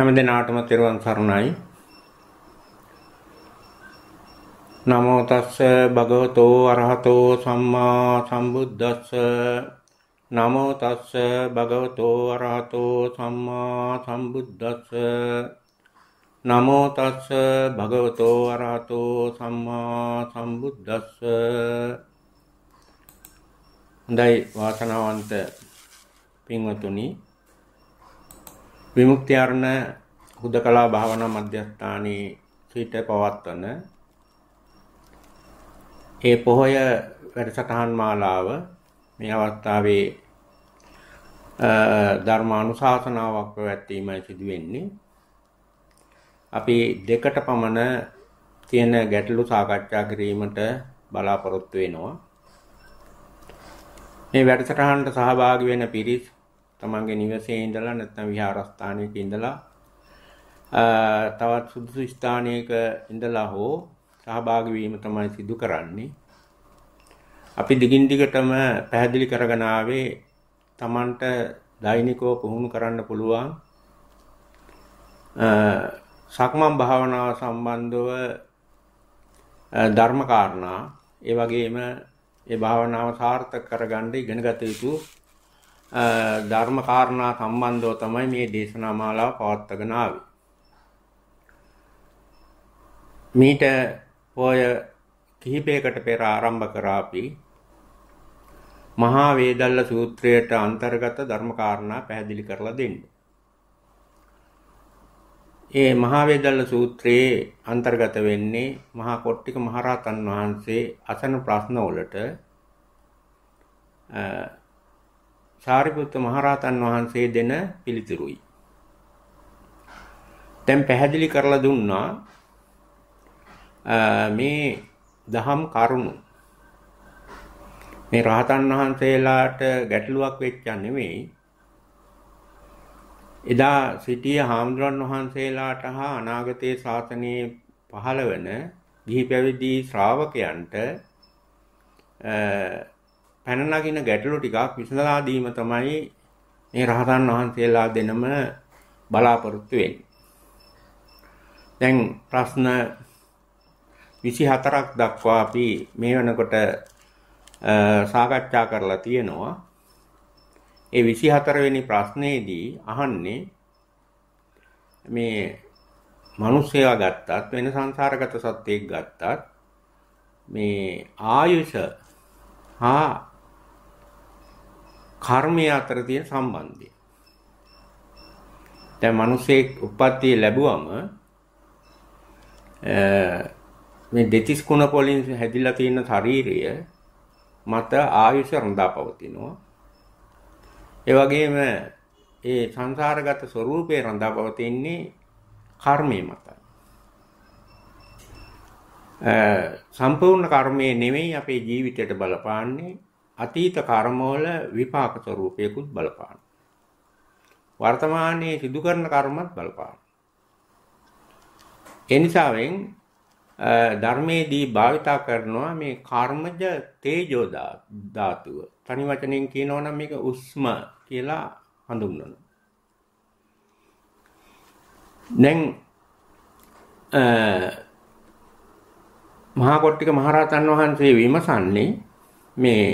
හැම දිනාටම තෙරුවන් සරණයි. නමෝ තස්ස භගවතෝ අරහතෝ සම්මා සම්බුද්දස්ස නමෝ තස්ස භගවතෝ අරහතෝ සම්මා සම්බුද්දස්ස නමෝ තස්ස භගවතෝ අරහතෝ සම්මා සම්බුද්දස්ස හොඳයි වාසනාවන්ත පින්වතුනි විමුක්ති අරණ හුදකලා භාවනා මධ්‍යස්ථානයේ සිට පවත්වන ඒ පොහොය වැඩසටහන් මාලාව මේ අවස්ථාවේ ධර්මානුශාසනාවක් පැවැත්වීමයි සිදු වෙන්නේ. අපි දෙකට පමණ තියෙන ගැටලු සාකච්ඡා කිරීමට බලාපොරොත්තු වෙනවා. මේ වැඩසටහනට සහභාගී වෙන පිරිස් තමන්ගේ නිවසේ ඉඳලා නැත්නම් විහාරස්ථානයක ඉඳලා තවත් සුදුසු ස්ථානයක ඉඳලා හෝ සහභාගී වීම තමයි සිදු කරන්නේ. අපි දිගින් දිගටම පැහැදිලි කරගෙන ආවේ තමන්ට දෛනිකව පුහුණු කරන්න පුළුවන් සක්මන් භාවනාව සම්බන්ධව ධර්ම කාරණා ඒ වගේම ඒ භාවනාව සාර්ථක කරගන්න ඉගෙන ගත යුතු ධර්ම කාරණා සම්බන්ධව තමයි මේ දේශනා මාලාව පවත්වාගෙන ආවේ. මීට පොය කිහිපයකට පෙර ආරම්භ කර අපි මහා වේදල්ල සූත්‍රයට අන්තර්ගත ධර්ම කාරණා පැහැදිලි කරලා දෙන්න. ඒ මහා වේදල්ල සූත්‍රයේ අන්තර්ගත වෙන්නේ මහා කොට්ටික මහරහතන් වහන්සේ අසන ප්‍රශ්න වලට සාරිපුත්ත මහරහතන් වහන්සේ දෙන පිළිතුරුයි. දැන් පැහැදිලි කරලා දුන්නා මේ දහම් කරුණු මේ රහතන් වහන්සේලාට ගැටලුවක් වෙච්ච නෙවෙයි එදා සිටිය හාමුදුරන් වහන්සේලාට හා අනාගතයේ ශාසනයේ පහළ වෙන ගිහි පැවිදි ශ්‍රාවකයන්ට පැන නගින ගැටලු ටිකක් විසඳලා දීම තමයි මේ රහතන් වහන්සේලා දෙනම බලාපොරොත්තු වෙන්නේ. දැන් ප්‍රශ්න 24ක් දක්වා අපි මේ වෙනකොට සාකච්ඡා කරලා තියෙනවා. ඒ 24 වෙනි ප්‍රශ්නේදී අහන්නේ මේ මිනිස්සයා ගත්තත් වෙන සංසාරගත සත්‍යයක් ගත්තත් මේ ආයුෂ හා කර්මය අතර තියෙන සම්බන්ධය. දැන් මිනිසෙක් උපත්ති ලැබුවම මේ දෙතිස් කුණ පොලින් හැදිලා තියෙන ශරීරය මත ආයුෂ රඳා පවතිනවා. ඒ වගේම ඒ සංසාරගත ස්වરૂපේ රඳා පවතින්නේ කර්මයේ මතයි. සම්පූර්ණ කර්මය නෙමෙයි අපේ ජීවිතයට බලපාන්නේ අතීත කර්මවල විපාක ස්වરૂපයකුත් බලපානවා. වර්තමානයේ සිදු කරන කර්මත් බලපානවා. ඒ නිසාවෙන් ධර්මයේදී භාවිතා කරනවා මේ කර්මජ තේජෝ ධාතුව. තනි වචනෙන් කියනවා නම් මේක උස්ම කියලා හඳුන්වනවා. දැන් මහා කොට්ටික මහරහතන් වහන්සේ විමසන්නේ මේ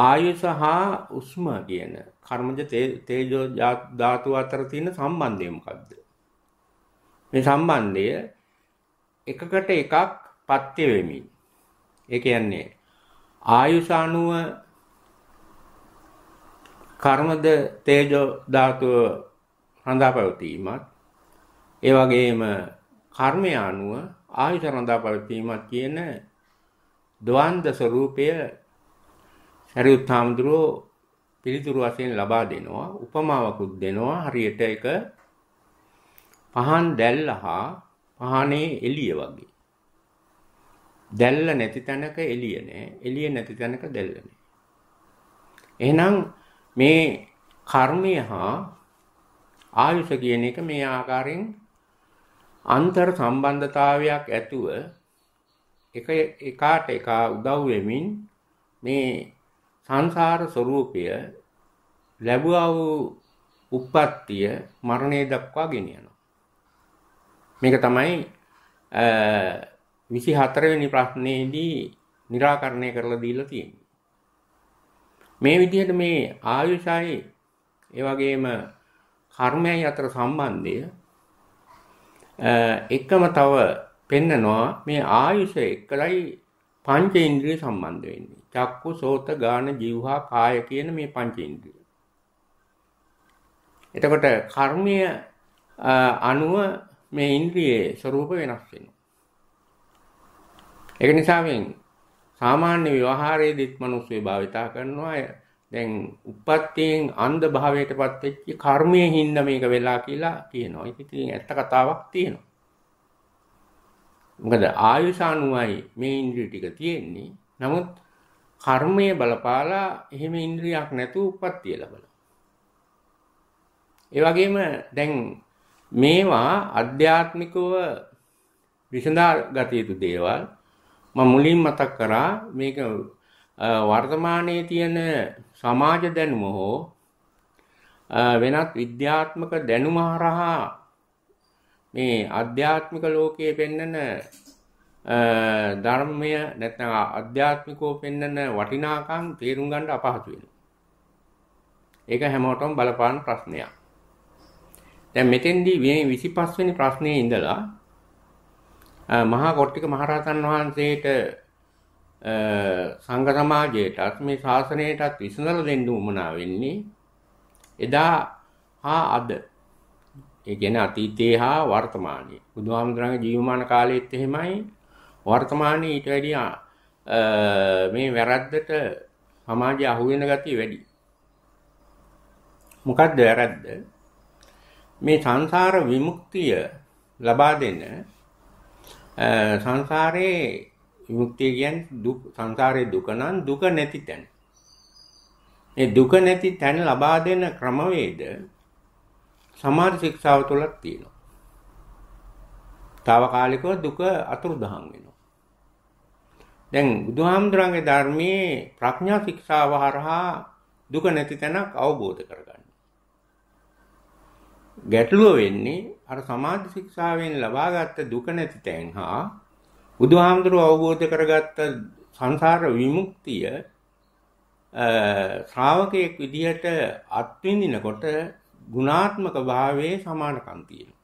ආයුෂ හා උෂ්ම කියන කර්මජ තේජෝ ධාතු අතර තියෙන සම්බන්ධය මොකද්ද? මේ සම්බන්ධය එකකට එකක් පත්‍ය වෙමින්. ඒ කියන්නේ ආයුෂ අණුව කර්මද තේජෝ ධාතුව රඳා පැවතීමත් ඒ වගේම කර්මය අණුව ආයුෂ රඳා පැවතීමත් කියන ද්වන්ද ස්වરૂපය සරියුත් හාමුදුරුවෝ පිළිතුරු වශයෙන් ලබා දෙනවා උපමාවකුත් දෙනවා හරියට එක පහන් දැල්ල හා පහනේ එළිය වගේ දැල්ල නැති තැනක එළිය නෑ එළිය නැති තැනක දැල්ල නෑ එහෙනම් මේ කර්මය හා ආයුෂ කියන එක මේ ආකාරයෙන් අන්තර් සම්බන්ධතාවයක් ඇතුව එක එකාට එක උදව් වෙමින් මේ සංසාර ස්වરૂපය ලැබුවා වූ උප්පත්තිය මරණය දක්වා ගෙනියනවා. මේක තමයි 24 වෙනි ප්‍රශ්නේදී निराකරණය කරලා දීලා තියෙන්නේ. මේ විදිහට මේ ආයුෂයි ඒ වගේම කර්මයයි අතර සම්බන්ධය එකම තව පෙන්නනවා මේ ආයුෂ එක්කලයි පංච ඉන්ද්‍රිය සම්බන්ධ වෙන්නේ. චක්කු සෝත ගාන ජීවහා කාය කියන මේ පංච ඉන්ද්‍රිය. එතකොට කර්මය අනුව මේ ඉන්ද්‍රියේ ස්වરૂප වෙනස් වෙනවා. ඒක නිසා මේ සාමාන්‍ය ව්‍යවහාරයේදීත් මිනිස්සු භාවිතා කරනවා දැන් උපත්යෙන් අන්ධ භාවයටපත් වෙච්ච කර්මයේ හින්න මේක වෙලා කියලා කියනවා. ඉතින් ඇත්ත කතාවක් තියෙනවා. මොකද ආයුෂ අනුවයි මේ ඉන්ද්‍රිය ටික තියෙන්නේ. නමුත් කර්මය බලපාලා එහෙම ඉන්ද්‍රියක් නැතුව උප්පත්තිය ලැබෙනවා. ඒ වගේම දැන් මේවා අධ්‍යාත්මිකව විසඳා ගත යුතු දේවල් මම මුලින් මතක් කරා මේක වර්තමානයේ තියෙන සමාජ දැනුම හෝ වෙනත් විද්‍යාත්මක දැනුම හරහා මේ අධ්‍යාත්මික ලෝකයේ පෙන්වන ධර්මය නැත්නම් අධ්‍යාත්මිකව පෙන්වන වටිනාකම් තේරුම් ගන්න අපහසු වෙනවා. ඒක හැමෝටම බලපාන ප්‍රශ්නයක්. දැන් මෙතෙන්දී මේ 25 වෙනි ප්‍රශ්නේ ඉඳලා මහා කොට්ටික මහරහතන් වහන්සේට සංඝ සමාජයටත් මේ ශාසනයටත් විසඳලා දෙන්න උවමනා වෙන්නේ එදා හා අද ඒ කියන්නේ අතීතේ හා වර්තමානයේ බුදුහාමුදුරන්ගේ ජීවමාන කාලෙත් එහෙමයි වර්තමානයේ ඊට වැඩිය මේ වැරද්දට සමාජය අහු වෙන ගතිය වැඩි. මොකද්ද වැරද්ද? මේ සංසාර විමුක්තිය ලබා දෙන සංසාරේ විමුක්තිය කියන්නේ දුක් සංසාරේ දුක නම් දුක නැති තැන. මේ දුක නැති තැන ලබා දෙන ක්‍රමවේද සමාධි ශික්ෂාව තුලක් තියෙනවා. తాවකාලිකව දුක අතුරුදහන් වෙනවා. දැන් බුදුහාමුදුරන්ගේ ධර්මයේ ප්‍රඥා ශික්ෂාව හරහා දුක නැති තැනක් අවබෝධ කරගන්න. ගැටලුව වෙන්නේ අර සමාධි ශික්ෂාවෙන් ලබාගත් දුක නැති තැන් හා බුදුහාමුදුරුව අවබෝධ කරගත්ත සංසාර විමුක්තිය ශ්‍රාවකයෙක් විදිහට අත්විඳිනකොට ගුණාත්මක භාවයේ සමානකම් තියෙනවා.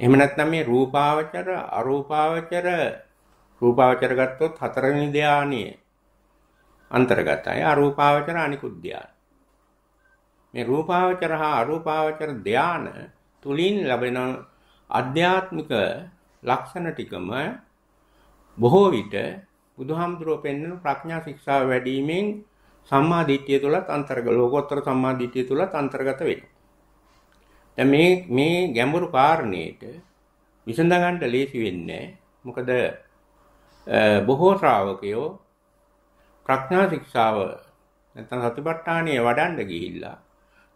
එහෙම නැත්නම් මේ රූපාවචර අරූපාවචර රූපාවචර ගත්තොත් හතරවෙනි ධානයේ අන්තර්ගතයි අරූපාවචර අනිකුත් ධාන. මේ රූපාවචර හා අරූපාවචර ධාන තුලින් ලැබෙන අධ්‍යාත්මික ලක්ෂණ ටිකම බොහෝ විට බුදුහාමුදුරුවෝ පෙන්වන ප්‍රඥා ශික්ෂාව වැඩිවීමෙන් සම්මා දිට්ඨිය තුලත් අන්තර්ගත ලෝකෝත්තර සම්මා දිට්ඨිය තුලත් අන්තර්ගත වෙනවා. දැන් මේ මේ ගැඹුරු කාරණේට විසඳ ගන්න ලේසි වෙන්නේ මොකද බොහෝ ශ්‍රාවකයෝ ප්‍රඥා ශික්ෂාව නැත්නම් සතිපට්ඨානය වඩන්න ගිහිල්ලා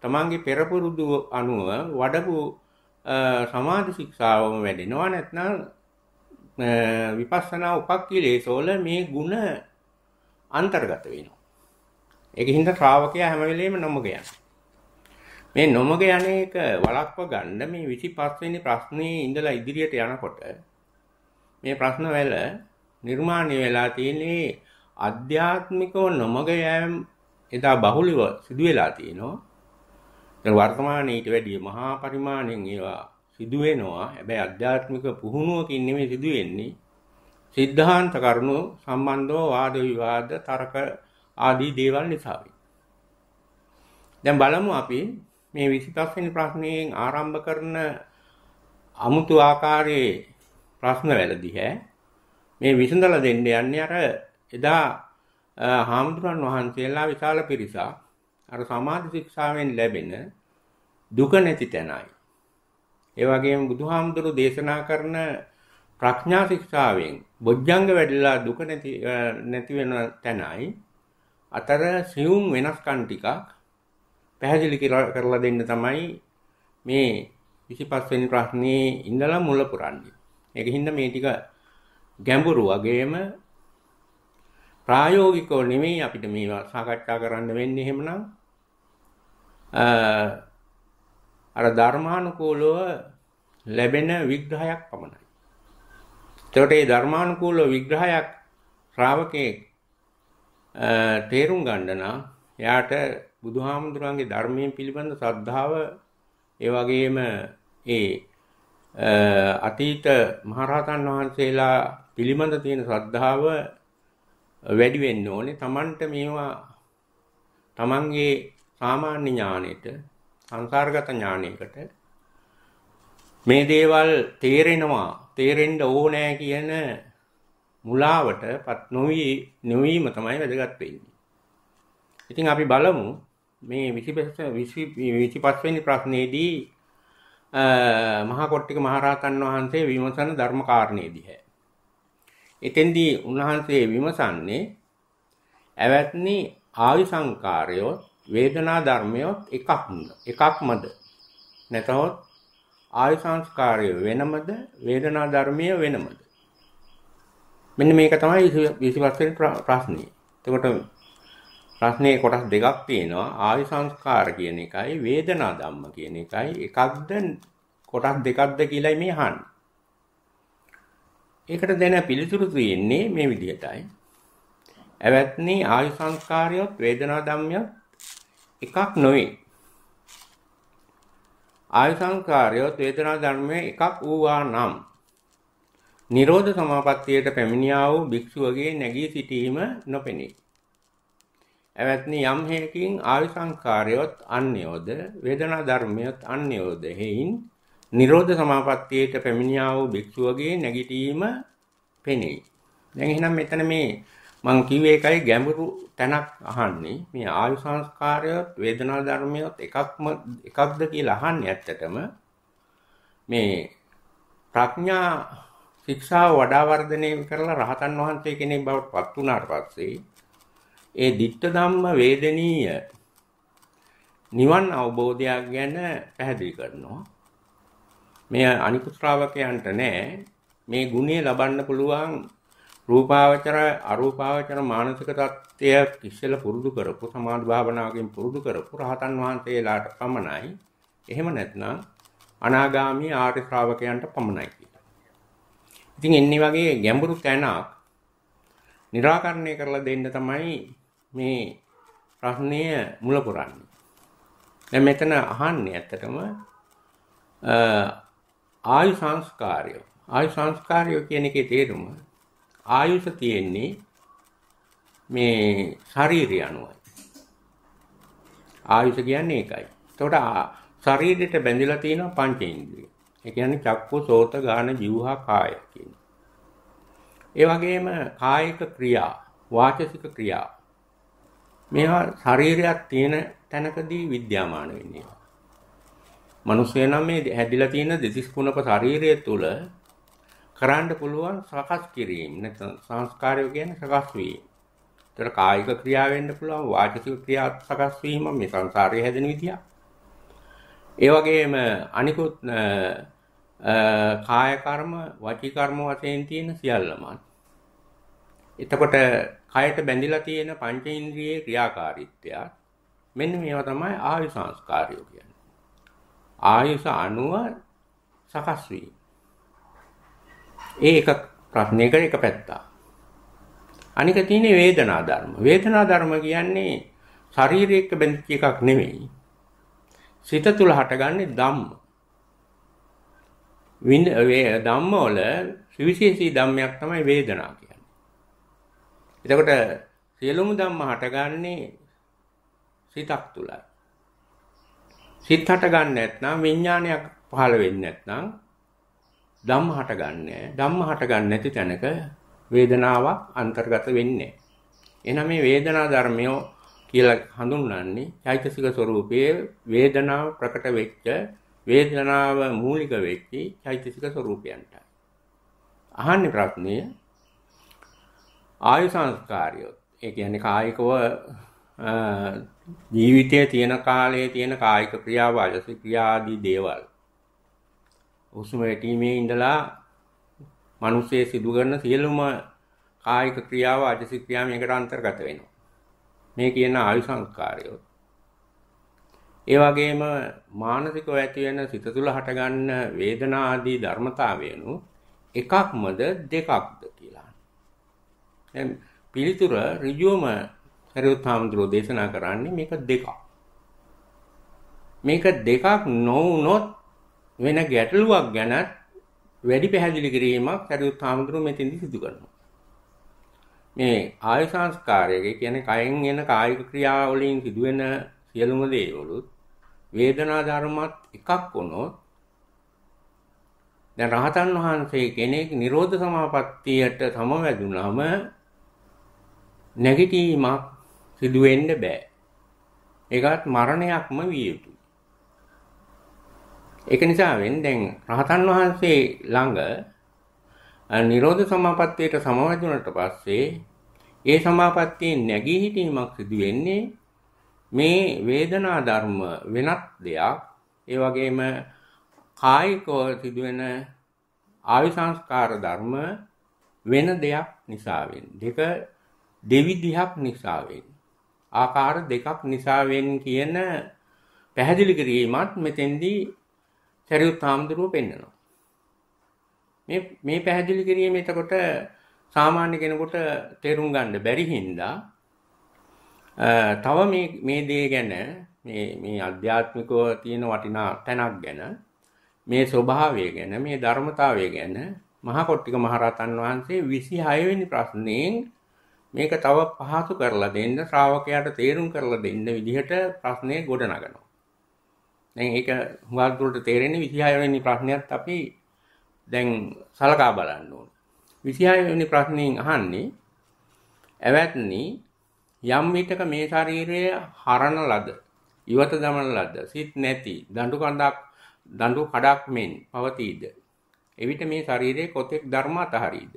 තමන්ගේ පෙරපුරුදු අනුව වඩපු සමාධි ශික්ෂාවම වැඩෙනවා නැත්නම් විපස්සනා උපක්ඛිලේසෝල මේ ಗುಣ අන්තර්ගත වෙනවා. ඒක හින්දා ශ්‍රාවකයා හැම වෙලෙම නොමග යනවා. මේ නොමග යන එක වළක්ව ගන්න මේ 25 වෙනි ප්‍රශ්නේ ඉඳලා ඉදිරියට යනකොට මේ ප්‍රශ්න වල නිර්මාණය වෙලා තියෙන්නේ අධ්‍යාත්මිකව නොමග යෑම එදා බහුලව සිදු වෙලා තියෙනවා. දැන් වර්තමානයේ ඊට වැඩිය මහා පරිමාණයෙන් ඒවා සිදු වෙනවා. හැබැයි අධ්‍යාත්මික පුහුණුවකින් නෙමෙයි සිදු වෙන්නේ. සිද්ධාන්ත කරුණු සම්බන්ධව වාද විවාද තර්ක ආදී දේවල් නිසායි. දැන් බලමු අපි මේ 25 වෙනි ප්‍රශ්නයෙන් ආරම්භ කරන අමුතු ආකාරයේ ප්‍රශ්න වැළඳි හැ මේ විසඳලා දෙන්න යන්නේ අර එදා හාමුදුරන් වහන්සේලා විශාල පිරිසක් අර සමාධි ශික්ෂාවෙන් ලැබෙන දුක නැති තැනයි. ඒ වගේම බුදුහාමුදුරු දේශනා කරන ප්‍රඥා ශික්ෂාවෙන් බොජ්ජංග වැඩිලා දුක නැති නැති වෙන තැනයි අතර සියුම් වෙනස්කම් ටිකක් පැහැදිලි කරලා දෙන්න තමයි මේ 25 වෙනි ප්‍රශ්නේ ඉඳලා මුල පුරන්නේ. ඒකින්ද මේ ටික ගැඹුරු වගේම ප්‍රායෝගිකව නෙමෙයි අපිට මේවා සාකච්ඡා කරන්න වෙන්නේ එහෙමනම් අර ධර්මානුකූලව ලැබෙන විග්‍රහයක් පමණයි. එතකොට මේ ධර්මානුකූල විග්‍රහයක් ශ්‍රාවකේ තේරුම් ගන්න නම් එයාට බුදුහාමුදුරන්ගේ ධර්මයේ පිළිබඳ ශ්‍රද්ධාව ඒ වගේම ඒ අතීත මහරහතන් වහන්සේලා පිළිබඳ තියෙන ශ්‍රද්ධාව වැඩි වෙන්න ඕනේ. Tamanට මේවා Tamanගේ සාමාන්‍ය ඥානෙට සංසාරගත ඥානයකට මේ දේවල් තේරෙනවා තේරෙන්න ඕනෑ කියන මුලාවටපත් නොවි නොවීම තමයි වැදගත් වෙන්නේ. ඉතින් අපි බලමු මේ 25 25 වෙනි ප්‍රශ්නේදී මහා කොට්ටික මහරහතන් වහන්සේ විමසන ධර්ම කාරණේ දිහා. එතෙන්දී උන්වහන්සේ විමසන්නේ ඇවැත්නි ආයු සංකාරයොත් වේදනා ධර්මයොත් එකක්මද එකක්මද නැතහොත් ආයු සංස්කාරය වෙනමද වේදනා ධර්මය වෙනමද මෙන්න මේක තමයි 25 වෙනි ප්‍රශ්නේ. එතකොට ප්‍රශ්නේ කොටස් දෙකක් තියෙනවා ආයු සංස්කාර කියන එකයි වේදනා ධම්ම කියන එකයි එකක්ද කොටස් දෙකක්ද කියලායි මේ අහන්නේ. ඒකට දෙන පිළිතුරු තියෙන්නේ මේ විදිහටයි. ඇවැත්නි ආයු සංස්කාරියොත් වේදනා ධම්මියොත් එකක් නොවේ. ආයු සංස්කාරියොත් වේදනා ධර්මයේ එකක් වූවා නම් නිරෝධ සමාපත්තියට පැමිණියා වූ භික්ෂුවගේ නැගී සිටීම නොපෙනේ. ඇවැත්නි යම් හේකින් ආයු සංකාරයොත් අන්‍යෝද වේදනා ධර්මයොත් අන්‍යෝද හේයින් නිරෝධ සමාපත්තියට පැමිණියා වූ භික්ෂුවගේ නැගිටීම පෙනේ. දැන් එහෙනම් මෙතන මේ මම කිව්වේ එකයි ගැඹුරු තැනක් අහන්නේ මේ ආයු සංස්කාරයත් වේදනා ධර්මියත් එකක්ම එකක්ද කියලා අහන්නේ ඇත්තටම මේ ප්‍රඥා ශික්ෂාව වඩා වර්ධනය කරලා රහතන් වහන්සේ කෙනෙක් බවට පත් වුණාට පස්සේ ඒ ditta ධම්ම වේදනීය නිවන් අවබෝධයක් ගැන පැහැදිලි කරනවා මේ අනිකුත් ශ්‍රාවකයන්ට නෑ මේ ගුණය ලබන්න පුළුවන් රූපාවචර අරූපාවචර මානසික தත්ත්වය කිසිල පුරුදු කරපු සමාධි භාවනාවකින් පුරුදු කරපු රහතන් වහන්සේලාට පමණයි. එහෙම නැත්නම් අනාගාමී ආර්ය ශ්‍රාවකයන්ට පමණයි කියලා. ඉතින් එන්නේ වගේ ගැඹුරු තැනක් निराකරණය කරලා දෙන්න තමයි මේ ප්‍රශ්නය මුල පුරන්නේ. දැන් මෙතන අහන්නේ ඇත්තටම ආයු සංස්කාරය. ආයු සංස්කාරය කියන එකේ තේරුම ආයුෂ තියෙන්නේ මේ ශරීරය අනුවයි. ආයුෂ කියන්නේ ඒකයි. එතකොට ශරීරයට බැඳිලා තියෙන පංචේන්ද්‍රිය. ඒ කියන්නේ චක්කු, සෝත, ගාන, જીවහා, කාය කියන. ඒ වගේම කායික ක්‍රියා, වාචසික ක්‍රියා. මේවා ශරීරයක් තියෙන තැනකදී විද්‍යාමාන වෙන්නේ. මිනිස්සේ නම් මේ හැදිලා තියෙන දෙතිස් කුණක ශරීරය තුල කරන්න පුළුවන් සකස් කිරීම නැත්නම් සංස්කාරය කියන්නේ සකස් වීම. ඒතර කායික ක්‍රියා වෙන්න පුළුවන් වාචික ක්‍රියා සකස් වීම මේ සංසාරයේ හැදෙන විදිය. ඒ වගේම අනිකුත් කාය කර්ම වාචික කර්ම වශයෙන් තියෙන සියල්ලම. එතකොට කයට බැඳිලා තියෙන පංච ඉන්ද්‍රියේ ක්‍රියාකාරීත්වය මෙන්න මේවා තමයි ආයු සංස්කාරය කියන්නේ. ආයුෂ අණුව සකස් වී. ඒක ප්‍රශ්නයක එක පැත්තා. අනික තියෙන්නේ වේදනා ධර්ම. වේදනා ධර්ම කියන්නේ ශරීරයක බැඳිච්ච එකක් නෙමෙයි. සිත තුල හටගන්නේ ධම්ම. වින ධම්ම වල සුවිශේෂී ධම්මයක් තමයි වේදනා කියන්නේ. එතකොට සියලුම ධම්ම හටගන්නේ සිතක් තුලයි. සිත් හට ගන්න නැත්නම් විඥානයක් පහළ වෙන්නේ නැත්නම් ධම්ම හට ගන්නෑ. ධම්ම හට ගන්න නැති තැනක වේදනාවක් අන්තර්ගත වෙන්නේ. එහෙනම් මේ වේදනා ධර්මය කියලා හඳුන්වන්නේ චෛතසික ස්වરૂපයේ වේදනාව ප්‍රකට වෙච්ච වේදනාව මූලික වෙච්ච චෛතසික ස්වરૂපයන්ට. අහන්නේ ප්‍රශ්නය ආයු සංස්කාරියොත් ඒ කියන්නේ කායිකව ජීවිතයේ තියෙන කාලයේ තියෙන කායික ක්‍රියාව අජසික ක්‍රියා ආදී දේවල් උසුම වැටීමේ ඉඳලා මිනිස්සේ සිදු කරන සියලුම කායික ක්‍රියාව අජසික ක්‍රියා මේකට අන්තර්ගත වෙනවා මේ කියන ආයු සංස්කාරය ඒ වගේම මානසිකව ඇති වෙන සිත තුළ හටගන්න වේදනා ආදී ධර්මතාවයනු එකක්මද දෙකක්ද කියලා. දැන් පිළිතුර ඍජුවම සරියොත් හාමුදුරුවෝ දේශනා කරන්නේ මේක දෙකක්. මේක දෙකක් නොවුනොත් වෙන ගැටලුවක් ගැන වැඩි පැහැදිලි කිරීමක් සරියොත් හාමුදුරුවෝ මෙතෙන්දි සිදු කරනවා. මේ ආය සංස්කාරය කියන්නේ කයෙන් එන කායික ක්‍රියාවලින් සිදුවෙන සියලුම දේවලුත් වේදනා ධර්මත් එකක් වුණොත් දැන් රහතන් වහන්සේ කෙනෙක් නිරෝධ සමාපත්තියට සමවැදුනම නැගිටීමක් සිදු වෙන්න බෑ. ඒකත් මරණයක්ම විය යුතුයි. ඒක නිසාවෙන් දැන් රහතන් වහන්සේ ළඟ නිරෝධ සමාපත්තියට සමවැදුණට පස්සේ ඒ සමාපත්තියේ නැගී හිටීමක් සිදු වෙන්නේ මේ වේදනා ධර්ම වෙනත් දෙයක් ඒ වගේම කායිකව සිදුවෙන ආයු සංස්කාර ධර්ම වෙන දෙයක් නිසා වෙන්නේ. දෙක දෙවිදිහක් නිසා වෙන්නේ. ආකාර දෙකක් නිසාවෙන් කියන පැහැදිලි කිරීමත් මෙතෙන්දී සරියුත් හාමුදුරුව පෙන්නවා. මේ මේ පැහැදිලි කිරීම එතකොට සාමාන්‍ය කෙනෙකුට තේරුම් ගන්න බැරි හින්දා තව මේ මේ දේ ගැන මේ මේ අධ්‍යාත්මිකව තියෙන වටිනා තැනක් ගැන මේ ස්වභාවය ගැන මේ ධර්මතාවය ගැන මහා කොට්ටික මහරහතන් වහන්සේ 26 වෙනි ප්‍රශ්නයෙන් මේක තව පහසු කරලා දෙන්න ශ්‍රාවකයාට තේරුම් කරලා දෙන්න විදිහට ප්‍රශ්නේ ගොඩනගනවා. දැන් ඒක හුඟක් දුරට තේරෙන්නේ 26 වෙනි ප්‍රශ්නයත් අපි දැන් සලකා බලන්න ඕනේ. 26 වෙනි ප්‍රශ්نين අහන්නේ ඇවැත්නි යම් විටක මේ ශරීරය හරන ලද ඉවත දමන ලද සිත් නැති දඬු කඳක් දඬු කඩක් මෙන් පවතීද එවිට මේ ශරීරයේ කොතෙක් ධර්ම අතහරීද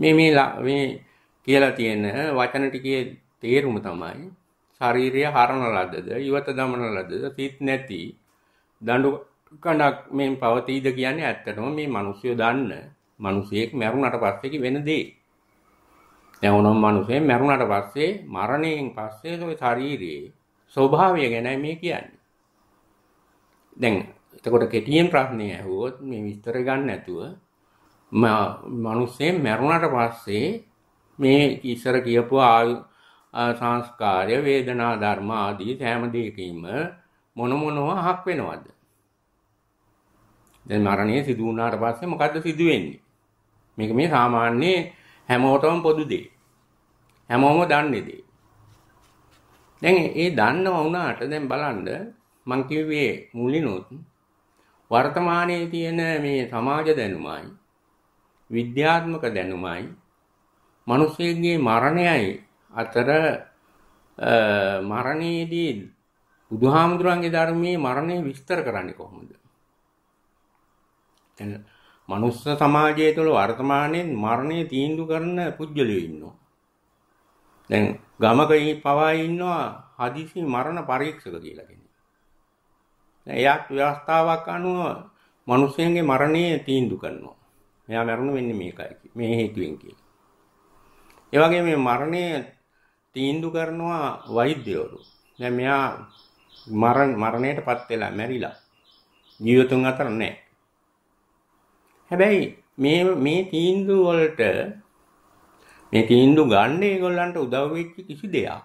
මේ මේ මේ කියලා තියෙන වචන ටිකේ තේරුම තමයි ශාරීරිය හරන ලද්දද, ඊවත දමන ලද්දද, තිත් නැති දඬු කණක් මෙන් පවතීද කියන්නේ ඇත්තටම මේ මිනිස්සු දන්න මිනිසෙක් මරුණට පස්සේ වෙන දේ. දැන් ඕනම මිනිසෙක් මරුණට පස්සේ මරණයෙන් පස්සේ ඒ ශාරීරියේ ස්වභාවය ගැනයි මේ කියන්නේ. දැන් එතකොට කෙටියෙන් ප්‍රශ්නය ඇහුවොත් මේ විස්තර ගන්න නැතුව මනුස්සයෙන් මැරුණට පස්සේ මේ ඉස්සර කියපු සංස්කාරය වේදනා ධර්ම ආදී සෑම දෙයකින්ම මොන මොනවා හක් වෙනවද? දැන් මරණය සිදු වුණාට පස්සේ මොකද්ද සිදු වෙන්නේ? මේක මේ සාමාන්‍ය හැමෝටම පොදු දෙයක්. හැමෝම දන්නේ දෙයක්. දැන් ඒ දන්නව වුණාට දැන් බලන්න මං කිව්වේ මුලිනුත් වර්තමානයේ තියෙන මේ සමාජ දැනුමයි විද්‍යාත්මක දැනුමයි මිනිසෙගේ මරණයයි අතර මරණයේදී බුදුහාමුදුරන්ගේ ධර්මයේ මරණය විස්තර කරන්නේ කොහොමද? දැන් මනුස්ස සමාජය තුළ වර්තමානයේ මරණය තීන්දුව කරන පුජ්‍යලයෝ ඉන්නවා. දැන් ගමක පවා ඉන්නවා හදිසි මරණ පරීක්ෂක කියලා කෙනෙක්. දැන් එයාත් ව්‍යවස්ථාවක් අනුව මිනිසෙගේ මරණය තීන්දුව කරනවා. මෙයා මරණ වෙන්නේ මේකයි. මේ හේතුවෙන් කියලා. ඒ වගේ මේ මරණය තීන්දුව කරනවා වෛද්‍යවරු. දැන් මෙයා මරණ මරණයටපත් වෙලා මැරිලා ජීවතුන් අතර නැහැ. හැබැයි මේ මේ තීන්දුව වලට මේ තීන්දුව ගන්න ඒගොල්ලන්ට උදව් වෙච්ච කිසි දෙයක්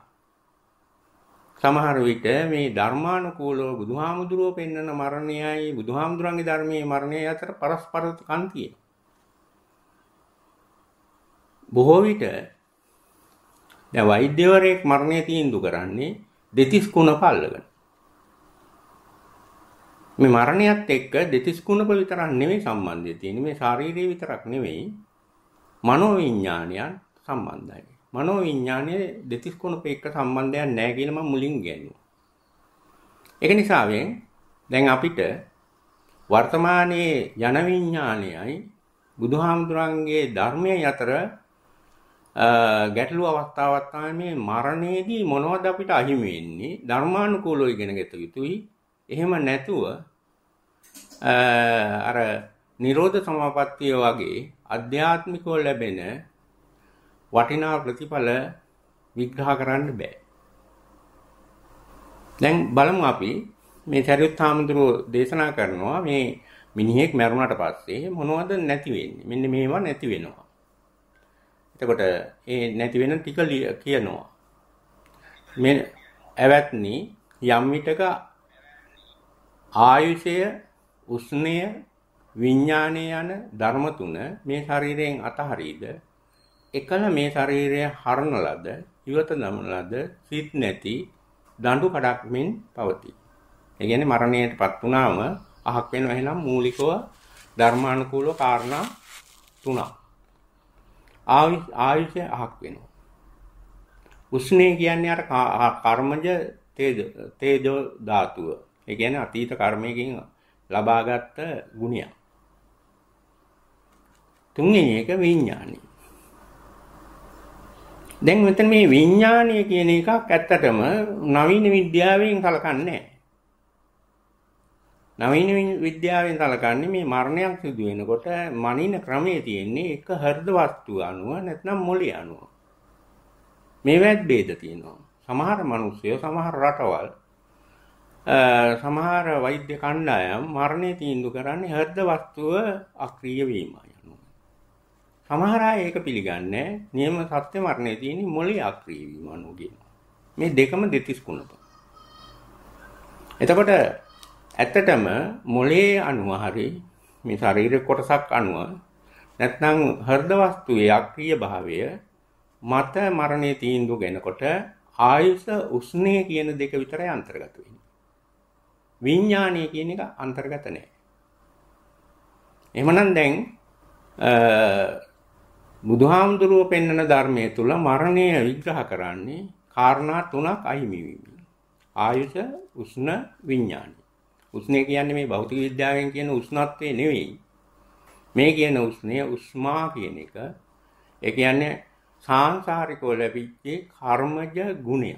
සමහර විට මේ ධර්මානුකූලව බුදුහාමුදුරුවෝ පෙන්වන මරණයයි බුදුහාමුදුරන්ගේ ධර්මයේ මරණය අතර පරස්පර කන් තියෙනවා. බොහෝ විට දැන් වෛද්‍යවරයෙක් මරණය තීන්දුව කරන්නේ දෙතිස් කුණප අල්ලගෙන. මේ මරණයත් එක්ක දෙතිස් කුණප විතරක් නෙමෙයි සම්බන්ධය තියෙන්නේ. මේ ශාරීරිය විතරක් නෙමෙයි. මනෝ විඥානයන් සම්බන්ධයි. මනෝ විඥානයේ දෙතිස් කුණප එක්ක සම්බන්ධයක් නැහැ කියලා මම මුලින් කියනවා. ඒක නිසාවෙන් දැන් අපිට වර්තමානයේ යන විඥානයයි බුදුහාමුදුරන්ගේ ධර්මයේ අතර ගැටලු අවස්ථාවක් තමයි මේ මරණයේදී මොනවද අපිට අහිමි වෙන්නේ ධර්මානුකූලව ඉගෙන ගත යුතුයි එහෙම නැතුව අර නිරෝධ සමාපත්තිය වගේ අධ්‍යාත්මිකව ලැබෙන වටිනා ප්‍රතිඵල විග්‍රහ කරන්න බෑ දැන් බලමු අපි මේ සරියුත් හාමුදුරුව දේශනා කරනවා මේ මිනිහෙක් මැරුණාට පස්සේ මොනවද නැති වෙන්නේ මෙන්න මේවා නැති වෙනවා එතකොට ඒ නැති වෙන ටික කියනවා. මේ ඇවැත්නි යම් විටක ආයුෂය, උෂ්ණය, විඥාණය යන ධර්ම තුන මේ ශරීරයෙන් අතහරීද එකල මේ ශරීරය හරන ලද, ඉවත දමන ලද, සිත් නැති දඬු කඩක් මෙන් පවතී. ඒ කියන්නේ මරණයටපත් වුණාම අහක් වෙනව එහෙනම් මූලිකව ධර්මානුකූලව කාරණා තුනක්. ආයුෂය අහක් වෙනවා. උෂ්ණේ කියන්නේ අර කර්මජ තේජෝ ධාතුව. ඒ කියන්නේ අතීත කර්මයකින් ලබාගත් ගුණයක්. තුන්වෙනි එක විඥානයි. දැන් මෙතන මේ විඥානය කියන එකක් ඇත්තටම නවීන විද්‍යාවෙන් කලකන්නේ නැහැ. නවීන විද්‍යාවෙන් සලකන්නේ මේ මරණයක් සිදු වෙනකොට මනින ක්‍රමයේ තියෙන්නේ එක හෘද වස්තු අණුව නැත්නම් මොළේ අණුව. මේවත් ભેද තියෙනවා. සමහර මිනිස්සුયો සමහර රටවල් සමහර වෛද්‍ය කණ්ඩායම් මරණය තීන්දුව කරන්නේ හෘද වස්තුව අක්‍රීය වීමයි අනුව. සමහර අය ඒක පිළිගන්නේ නියම සත්‍ය මරණය තියෙන්නේ මොළේ අක්‍රීය වීම අනුව කියනවා. මේ දෙකම දෙතිස් කුණප. එතකොට ඇත්තටම මොලේ අණුව හරි මේ ශරීර කොටසක් අණුව නැත්නම් හෘද වස්තුවේ අක්‍රීය භාවය මත මරණයේ තීන්දුව ගෙනකොට ආයුෂ උෂ්ණය කියන දෙක විතරයි අන්තර්ගත වෙන්නේ. විඥානය කියන එක අන්තර්ගත නැහැ. එහෙමනම් දැන් බුදුහාමුදුරුව පෙන්වන ධර්මයේ තුල මරණය විග්‍රහ කරන්නේ කාරණා තුනක් අහිමි වීම. ආයුෂ උෂ්ණ විඥානය. උෂ්ණය කියන්නේ මේ භෞතික විද්‍යාවෙන් කියන උෂ්ණත්වය නෙවෙයි. මේ කියන උෂ්ණය උෂ්මා කියන එක ඒ කියන්නේ සාංශාරිකව ලැබිච්ච කර්මජ ගුණය.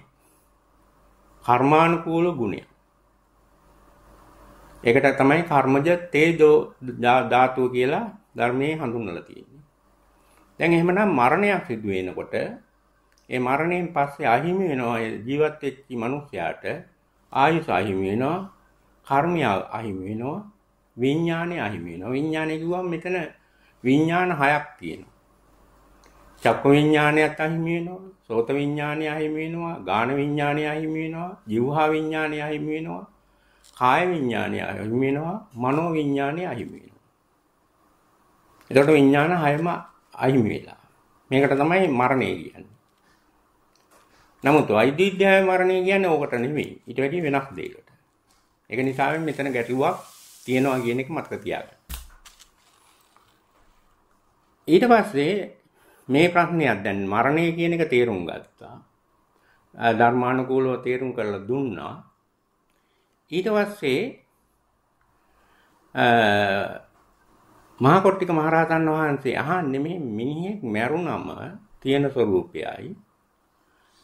කර්මානුකූල ගුණය. ඒකට තමයි කර්මජ තේජෝ ධාතුව කියලා ධර්මයේ හඳුන්වලා තියෙන්නේ. දැන් එහෙමනම් මරණයක් සිදු වෙනකොට ඒ මරණයෙන් පස්සේ අහිමි වෙනවා ජීවත් වෙච්ච මිනිසයාට ආයුෂ අහිමි වෙනවා කර්මය අහිමි වෙනවා විඥානය අහිමි වෙනවා විඥානය කිව්වම මෙතන විඥාන හයක් තියෙනවා චක්ක විඥානයත් අහිමි වෙනවා සෝත විඥානය අහිමි වෙනවා ගාන විඥානය අහිමි වෙනවා ජීවහා විඥානය අහිමි වෙනවා කාය විඥානය අහිමි වෙනවා මනෝ විඥානය අහිමි වෙනවා එතකොට විඥාන හයම අහිමි වෙලා මේකට තමයි මරණය කියන්නේ නමුත් වෛද්‍ය විද්‍යාවේ මරණය කියන්නේ ඕකට නෙමෙයි ඊට වැඩිය වෙනස් දෙයකට ඒක නිසා මෙතන ගැටලුවක් තියෙනවා කියන එක මතක තියාගන්න. ඊට පස්සේ මේ ප්‍රශ්නයක් දැන් මරණය කියන එක තේරුම් ගත්තා. ධර්මානුකූලව තේරුම් කරලා දුන්නා. ඊට පස්සේ මහා කොට්ටික මහරහතන් වහන්සේ අහන්නේ මේ මිනිහෙක් මැරුණම තියෙන ස්වરૂපයයි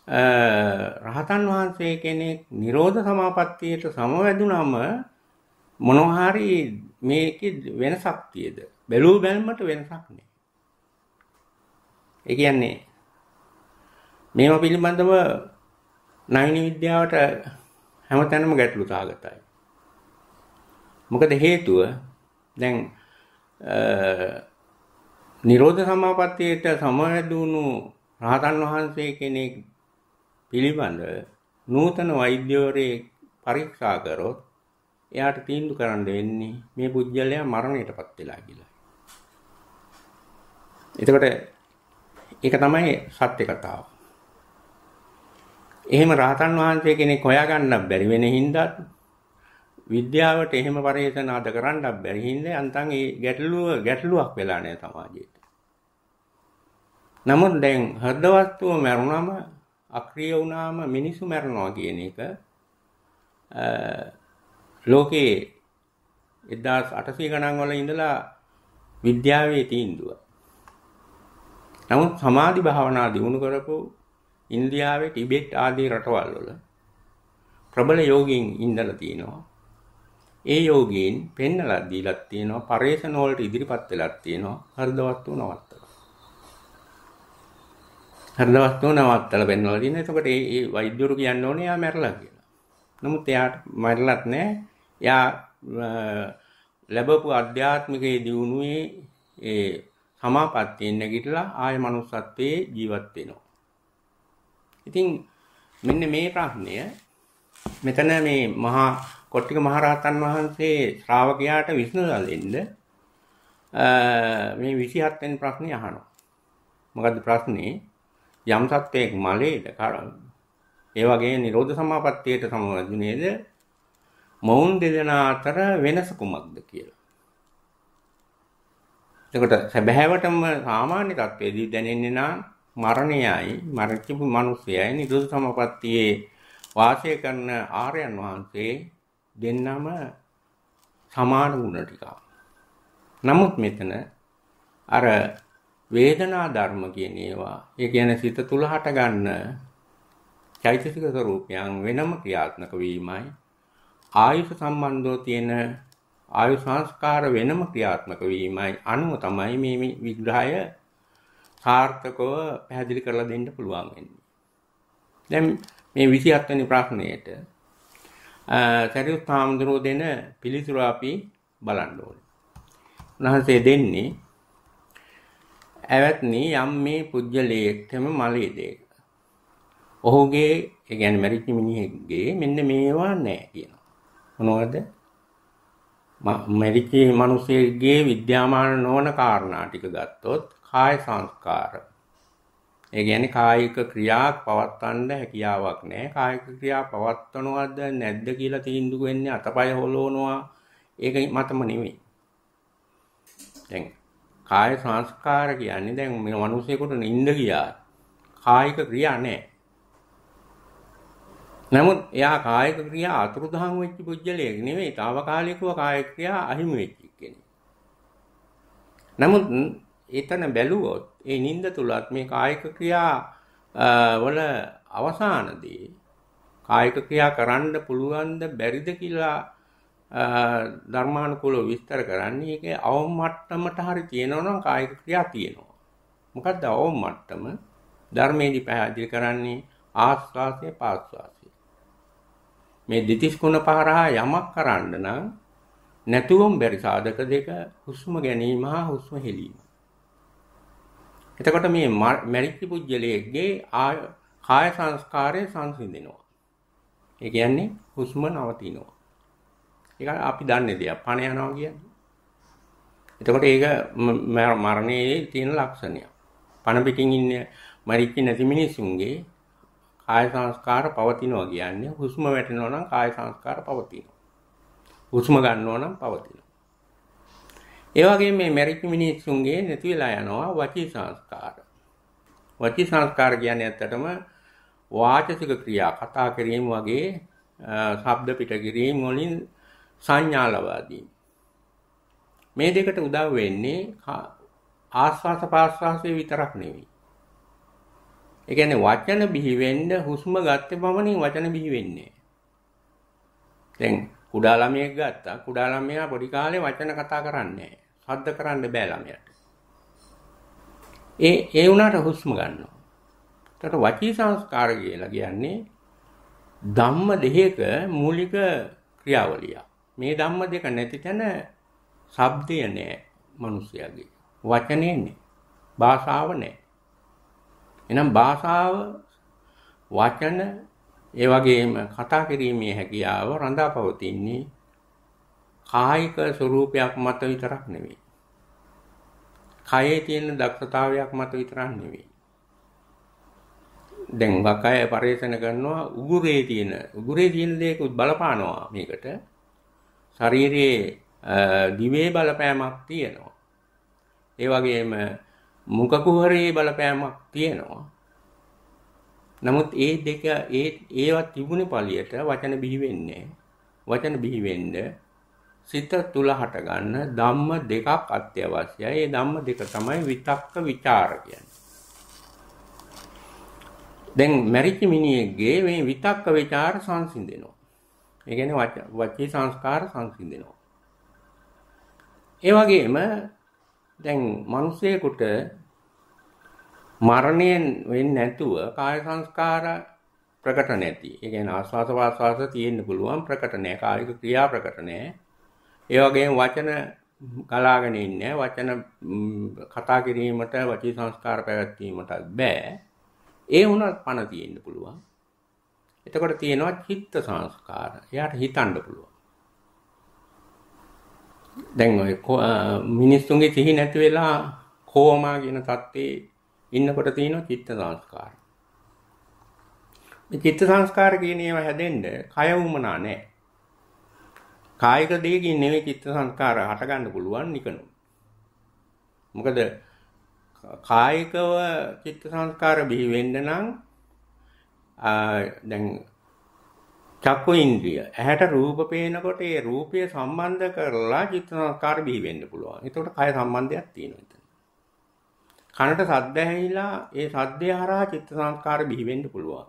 රහතන් වහන්සේ කෙනෙක් නිරෝධ සමාපත්තියට සමවැදුනම මොනවහරි මේකේ වෙනසක් තියද බැලූ බැලමට වෙනසක් නෑ ඒ කියන්නේ මේවා පිළිබඳව නවීන විද්‍යාවට හැමතැනම ගැටලු සාගතයි මොකද හේතුව දැන් නිරෝධ සමාපත්තියට සමවැදුණු රහතන් වහන්සේ කෙනෙක් පිළිබඳ නූතන වෛද්‍යවරයෙක් පරීක්ෂා කරොත් එයාට තීන්දුව කරන්න වෙන්නේ මේ පුජ්‍යලයා මරණයටපත් වෙලා කියලා. එතකොට ඒක තමයි සත්‍ය කතාව. එහෙම රහතන් වහන්සේ කෙනෙක් හොයාගන්න බැරි වෙන හින්දා විද්‍යාවට එහෙම පරේතන අද කරන්නත් බැරි හින්දා යන්තම් ඒ ගැටලුව ගැටලුවක් වෙලා නැහැ සමාජයේ. නමුත් දැන් හෘද වස්තුව මරුණම අක්‍රිය වුණාම මිනිසු මැරෙනවා කියන එක ලෝකේ 1800 ගණන් වල ඉඳලා විද්‍යාවේ තීන්දුව. නමුත් සමාධි භාවනා දිනු කරපු ඉන්දියාවේ ටිබෙට් ආදී රටවල් වල ප්‍රබල යෝගීන් ඉඳලා තියෙනවා. ඒ යෝගීන් පෙන්නලා දීලා තියෙනවා පරේෂණ වලට ඉදිරිපත් වෙලා තියෙනවා හෘදවත් වුණවත්. හෘදවස්තුව නවත්තලා පෙන්වලා තියෙනවා. එතකොට ඒ ඒ වෛද්‍යවරු කියන්න ඕනේ එයා මැරලා කියලා. නමුත් එයාට මැරලත් නැහැ. එයා ලැබපු අධ්‍යාත්මිකයේ දියුණුවේ ඒ සමාපත්තියෙන් නැගිටලා ආය මනුස්සත්වයේ ජීවත් වෙනවා. ඉතින් මෙන්න මේ ප්‍රශ්නය මෙතන මේ මහා කොට්ටික මහරහතන් වහන්සේ ශ්‍රාවකයාට විසඳලා දෙන්න මේ 27 වෙනි ප්‍රශ්නේ අහනවා. මොකද්ද ප්‍රශ්නේ? යම් සත්වයක මලේට ඒ වගේ නිරෝධ සමාපත්තියට සමවදිනේද මොවුන් දෙදෙනා අතර වෙනස කුමක්ද කියලා. එතකොට සැබෑවටම සාමාන්‍ය තත්ත්වයේදී දැනෙන්නේ නම් මරණයයි මරච්චපු මිනිසයයි නිරෝධ සමාපත්තියේ වාසය කරන ආර්යයන් වහන්සේ දෙන්නම සමාන ගුණ ටිකක්. නමුත් මෙතන අර වේදනා ධර්ම කියන ඒවා ඒ කියන්නේ සිත තුල හටගන්න චෛතසික ස්වરૂපයන් වෙනම ක්‍රියාත්මක වීමයි ආයුෂ සම්බන්ධව තියෙන ආයු සංස්කාර වෙනම ක්‍රියාත්මක වීමයි අනුව තමයි මේ විග්‍රහය සාර්ථකව පැහැදිලි කරලා දෙන්න පුළුවන් වෙන්නේ. දැන් මේ 27 වෙනි ප්‍රශ්නයේට සරියුත් හාමුදුරුවෝ දෙන පිළිතුර අපි බලන්න ඕනේ. උන්වහන්සේ දෙන්නේ ඇවත්නි යම් මේ පුජ්‍යලයේකම මලයේදී ඔහුගේ ඒ කියන්නේ මැරිච්ච මිනිහෙක්ගේ මෙන්න මේවා නැහැ කියනවා. මොනවද? මැරිච්ච මිනිහෙක්ගේ විද්‍යාමාන නොවන කාරණා ටික ගත්තොත් කාය සංස්කාර. ඒ කියන්නේ කායික ක්‍රියා පවත්වන්න හැකියාවක් නැහැ. කායික ක්‍රියා පවත්වනවද නැද්ද කියලා තීන්දුව වෙන්නේ අතපය හොලවනවා. ඒක මතම නෙමෙයි. දැන් කාය සංස්කාර කියන්නේ දැන් මේ මිනිසෙකුට නිින්ද ගියා. කායික ක්‍රියා නැහැ. නමුත් එයා කායික ක්‍රියා අතුරුදහන් වෙච්ච පුජ්‍යලයක් නෙවෙයි. తాවකාලිකව කායික ක්‍රියා අහිමි වෙච්ච කෙනෙක්. නමුත් එතන බැලුවොත් ඒ නිින්ද තුලත් මේ කායික ක්‍රියා වල අවසානදී කායික ක්‍රියා කරන්න පුළුවන්ද බැරිද කියලා ධර්මානුකූලව විස්තර කරන්නේ ඒකේ අවම මට්ටමට හරි තියෙනවනම් කායික ක්‍රියා තියෙනවා. මොකද්ද අවම මට්ටම? ධර්මයේදී පැහැදිලි කරන්නේ ආස්වාසය පාස්වාසය. මේ දෙතිස් කුණ පහරහා යමක් කරන්න නම් නැතුවම බැරි සාධක දෙක හුස්ම ගැනීම හා හුස්ම හෙලීම. එතකොට මේ මරිච්ච පුජ්‍යලයේගේ කාය සංස්කාරය සංසිඳෙනවා. ඒ කියන්නේ හුස්ම නවතිනවා. ඒක අපි දන්නේ දෙයක්. පණ යනවා කියන්නේ. එතකොට ඒක මරණයේ තියෙන ලක්ෂණයක්. පණ පිටින් ඉන්නේ මරිච්ච නැති මිනිසුන්ගේ කාය සංස්කාර පවතිනවා කියන්නේ හුස්ම වැටෙනවා නම් කාය සංස්කාර පවතිනවා. හුස්ම ගන්නවා නම් පවතිනවා. ඒ වගේම මේ මරිච්ච මිනිසුන්ගේ නැති වෙලා යනවා වචී සංස්කාර. වචී සංස්කාර කියන්නේ ඇත්තටම වාචසික ක්‍රියා කතා කිරීම වගේ ශබ්ද පිට කිරීම වලින් සංඥා ලබා දීම. මේ දෙකට උදව් වෙන්නේ ආස්වාස පාස්වාසයේ විතරක් නෙවෙයි. ඒ කියන්නේ වචන බිහි වෙන්න හුස්ම ගත්තේ පමණින් වචන බිහි වෙන්නේ. දැන් කුඩා ළමයෙක් ගත්තා කුඩා ළමයා පොඩි කාලේ වචන කතා කරන්නේ නැහැ. ශබ්ද කරන්න බෑ ළමයාට. ඒ ඒ වුණාට හුස්ම ගන්නවා. ඒකට වචී සංස්කාර කියලා කියන්නේ ධම්ම දෙහික මූලික ක්‍රියාවලියක්. මේ ධම්ම දෙක නැති තැන ශබ්දය නෑ මිනිස්යාගේ. වචනේ නෑ. භාෂාව නෑ. එනම් භාෂාව වචන ඒ වගේම කතා කිරීමේ හැකියාව රඳා පවතින්නේ කායික ස්වરૂපයක් මත විතරක් නෙවෙයි. කයේ තියෙන දක්ෂතාවයක් මත විතරක් නෙවෙයි. දැන් වකය පරිශන කරනවා උගුරේ තියෙන උගුරේ තියෙන දේක බලපානවා මේකට. ශරීරයේ දිවේ බලපෑමක් තියෙනවා. ඒ වගේම මුඛ කුහරයේ බලපෑමක් තියෙනවා. නමුත් ඒ දෙක ඒ ඒවා තිබුණේ පළියට වචන බිහි වෙන්නේ. වචන බිහි වෙන්න සිත තුල හට ගන්න ධම්ම දෙකක් අත්‍යවශ්‍යයි. ඒ ධම්ම දෙක තමයි විතක්ක ਵਿਚාර කියන්නේ. දැන් මරිච්ච මිනිහෙක්ගේ මේ විතක්ක ਵਿਚාර සංසිඳෙනවා. ඒ කියන්නේ වචී සංස්කාර සංසිඳෙනවා. ඒ වගේම දැන් මිනිසෙකුට මරණයෙන් වෙන්නේ නැතුව කාය සංස්කාර ප්‍රකට නැති. ඒ කියන්නේ ආස්වාස වාස්වාස තියෙන්න පුළුවන් ප්‍රකට නැහැ. කායික ක්‍රියා ප්‍රකට නැහැ. ඒ වගේම වචන ගලාගෙන ඉන්නේ වචන කතා කිරීමට වචී සංස්කාර පැවැත්වීමටත් බෑ. ඒ වුණත් පණ තියෙන්න පුළුවන්. එතකොට තියෙනවා චිත්ත සංස්කාර. එයාට හිතන්න පුළුවන්. දැන් ඔය මිනිස්සුන්ගේ සිහි නැති වෙලා කෝමා කියන தත්තේ ඉන්නකොට තියෙනවා චිත්ත සංස්කාර. මේ චිත්ත සංස්කාර කියන ඒවා හැදෙන්න කය වුමනා නැහැ. කායික දෙයකින් නෙවෙයි චිත්ත සංස්කාර හටගන්න පුළුවන් නිකනු. මොකද කායිකව චිත්ත සංස්කාර බිහි වෙන්න නම් දැන් චක්කු ඉන්ද්‍රිය ඇහැට රූප පේනකොට ඒ රූපය සම්බන්ධ කරලා චිත්ත සංස්කාර බිහි වෙන්න පුළුවන්. ඒකට කය සම්බන්ධයක් තියෙනවා එතන. කනට ශබ්ද ඇහිලා ඒ ශබ්දය හරහා චිත්ත සංස්කාර බිහි වෙන්න පුළුවන්.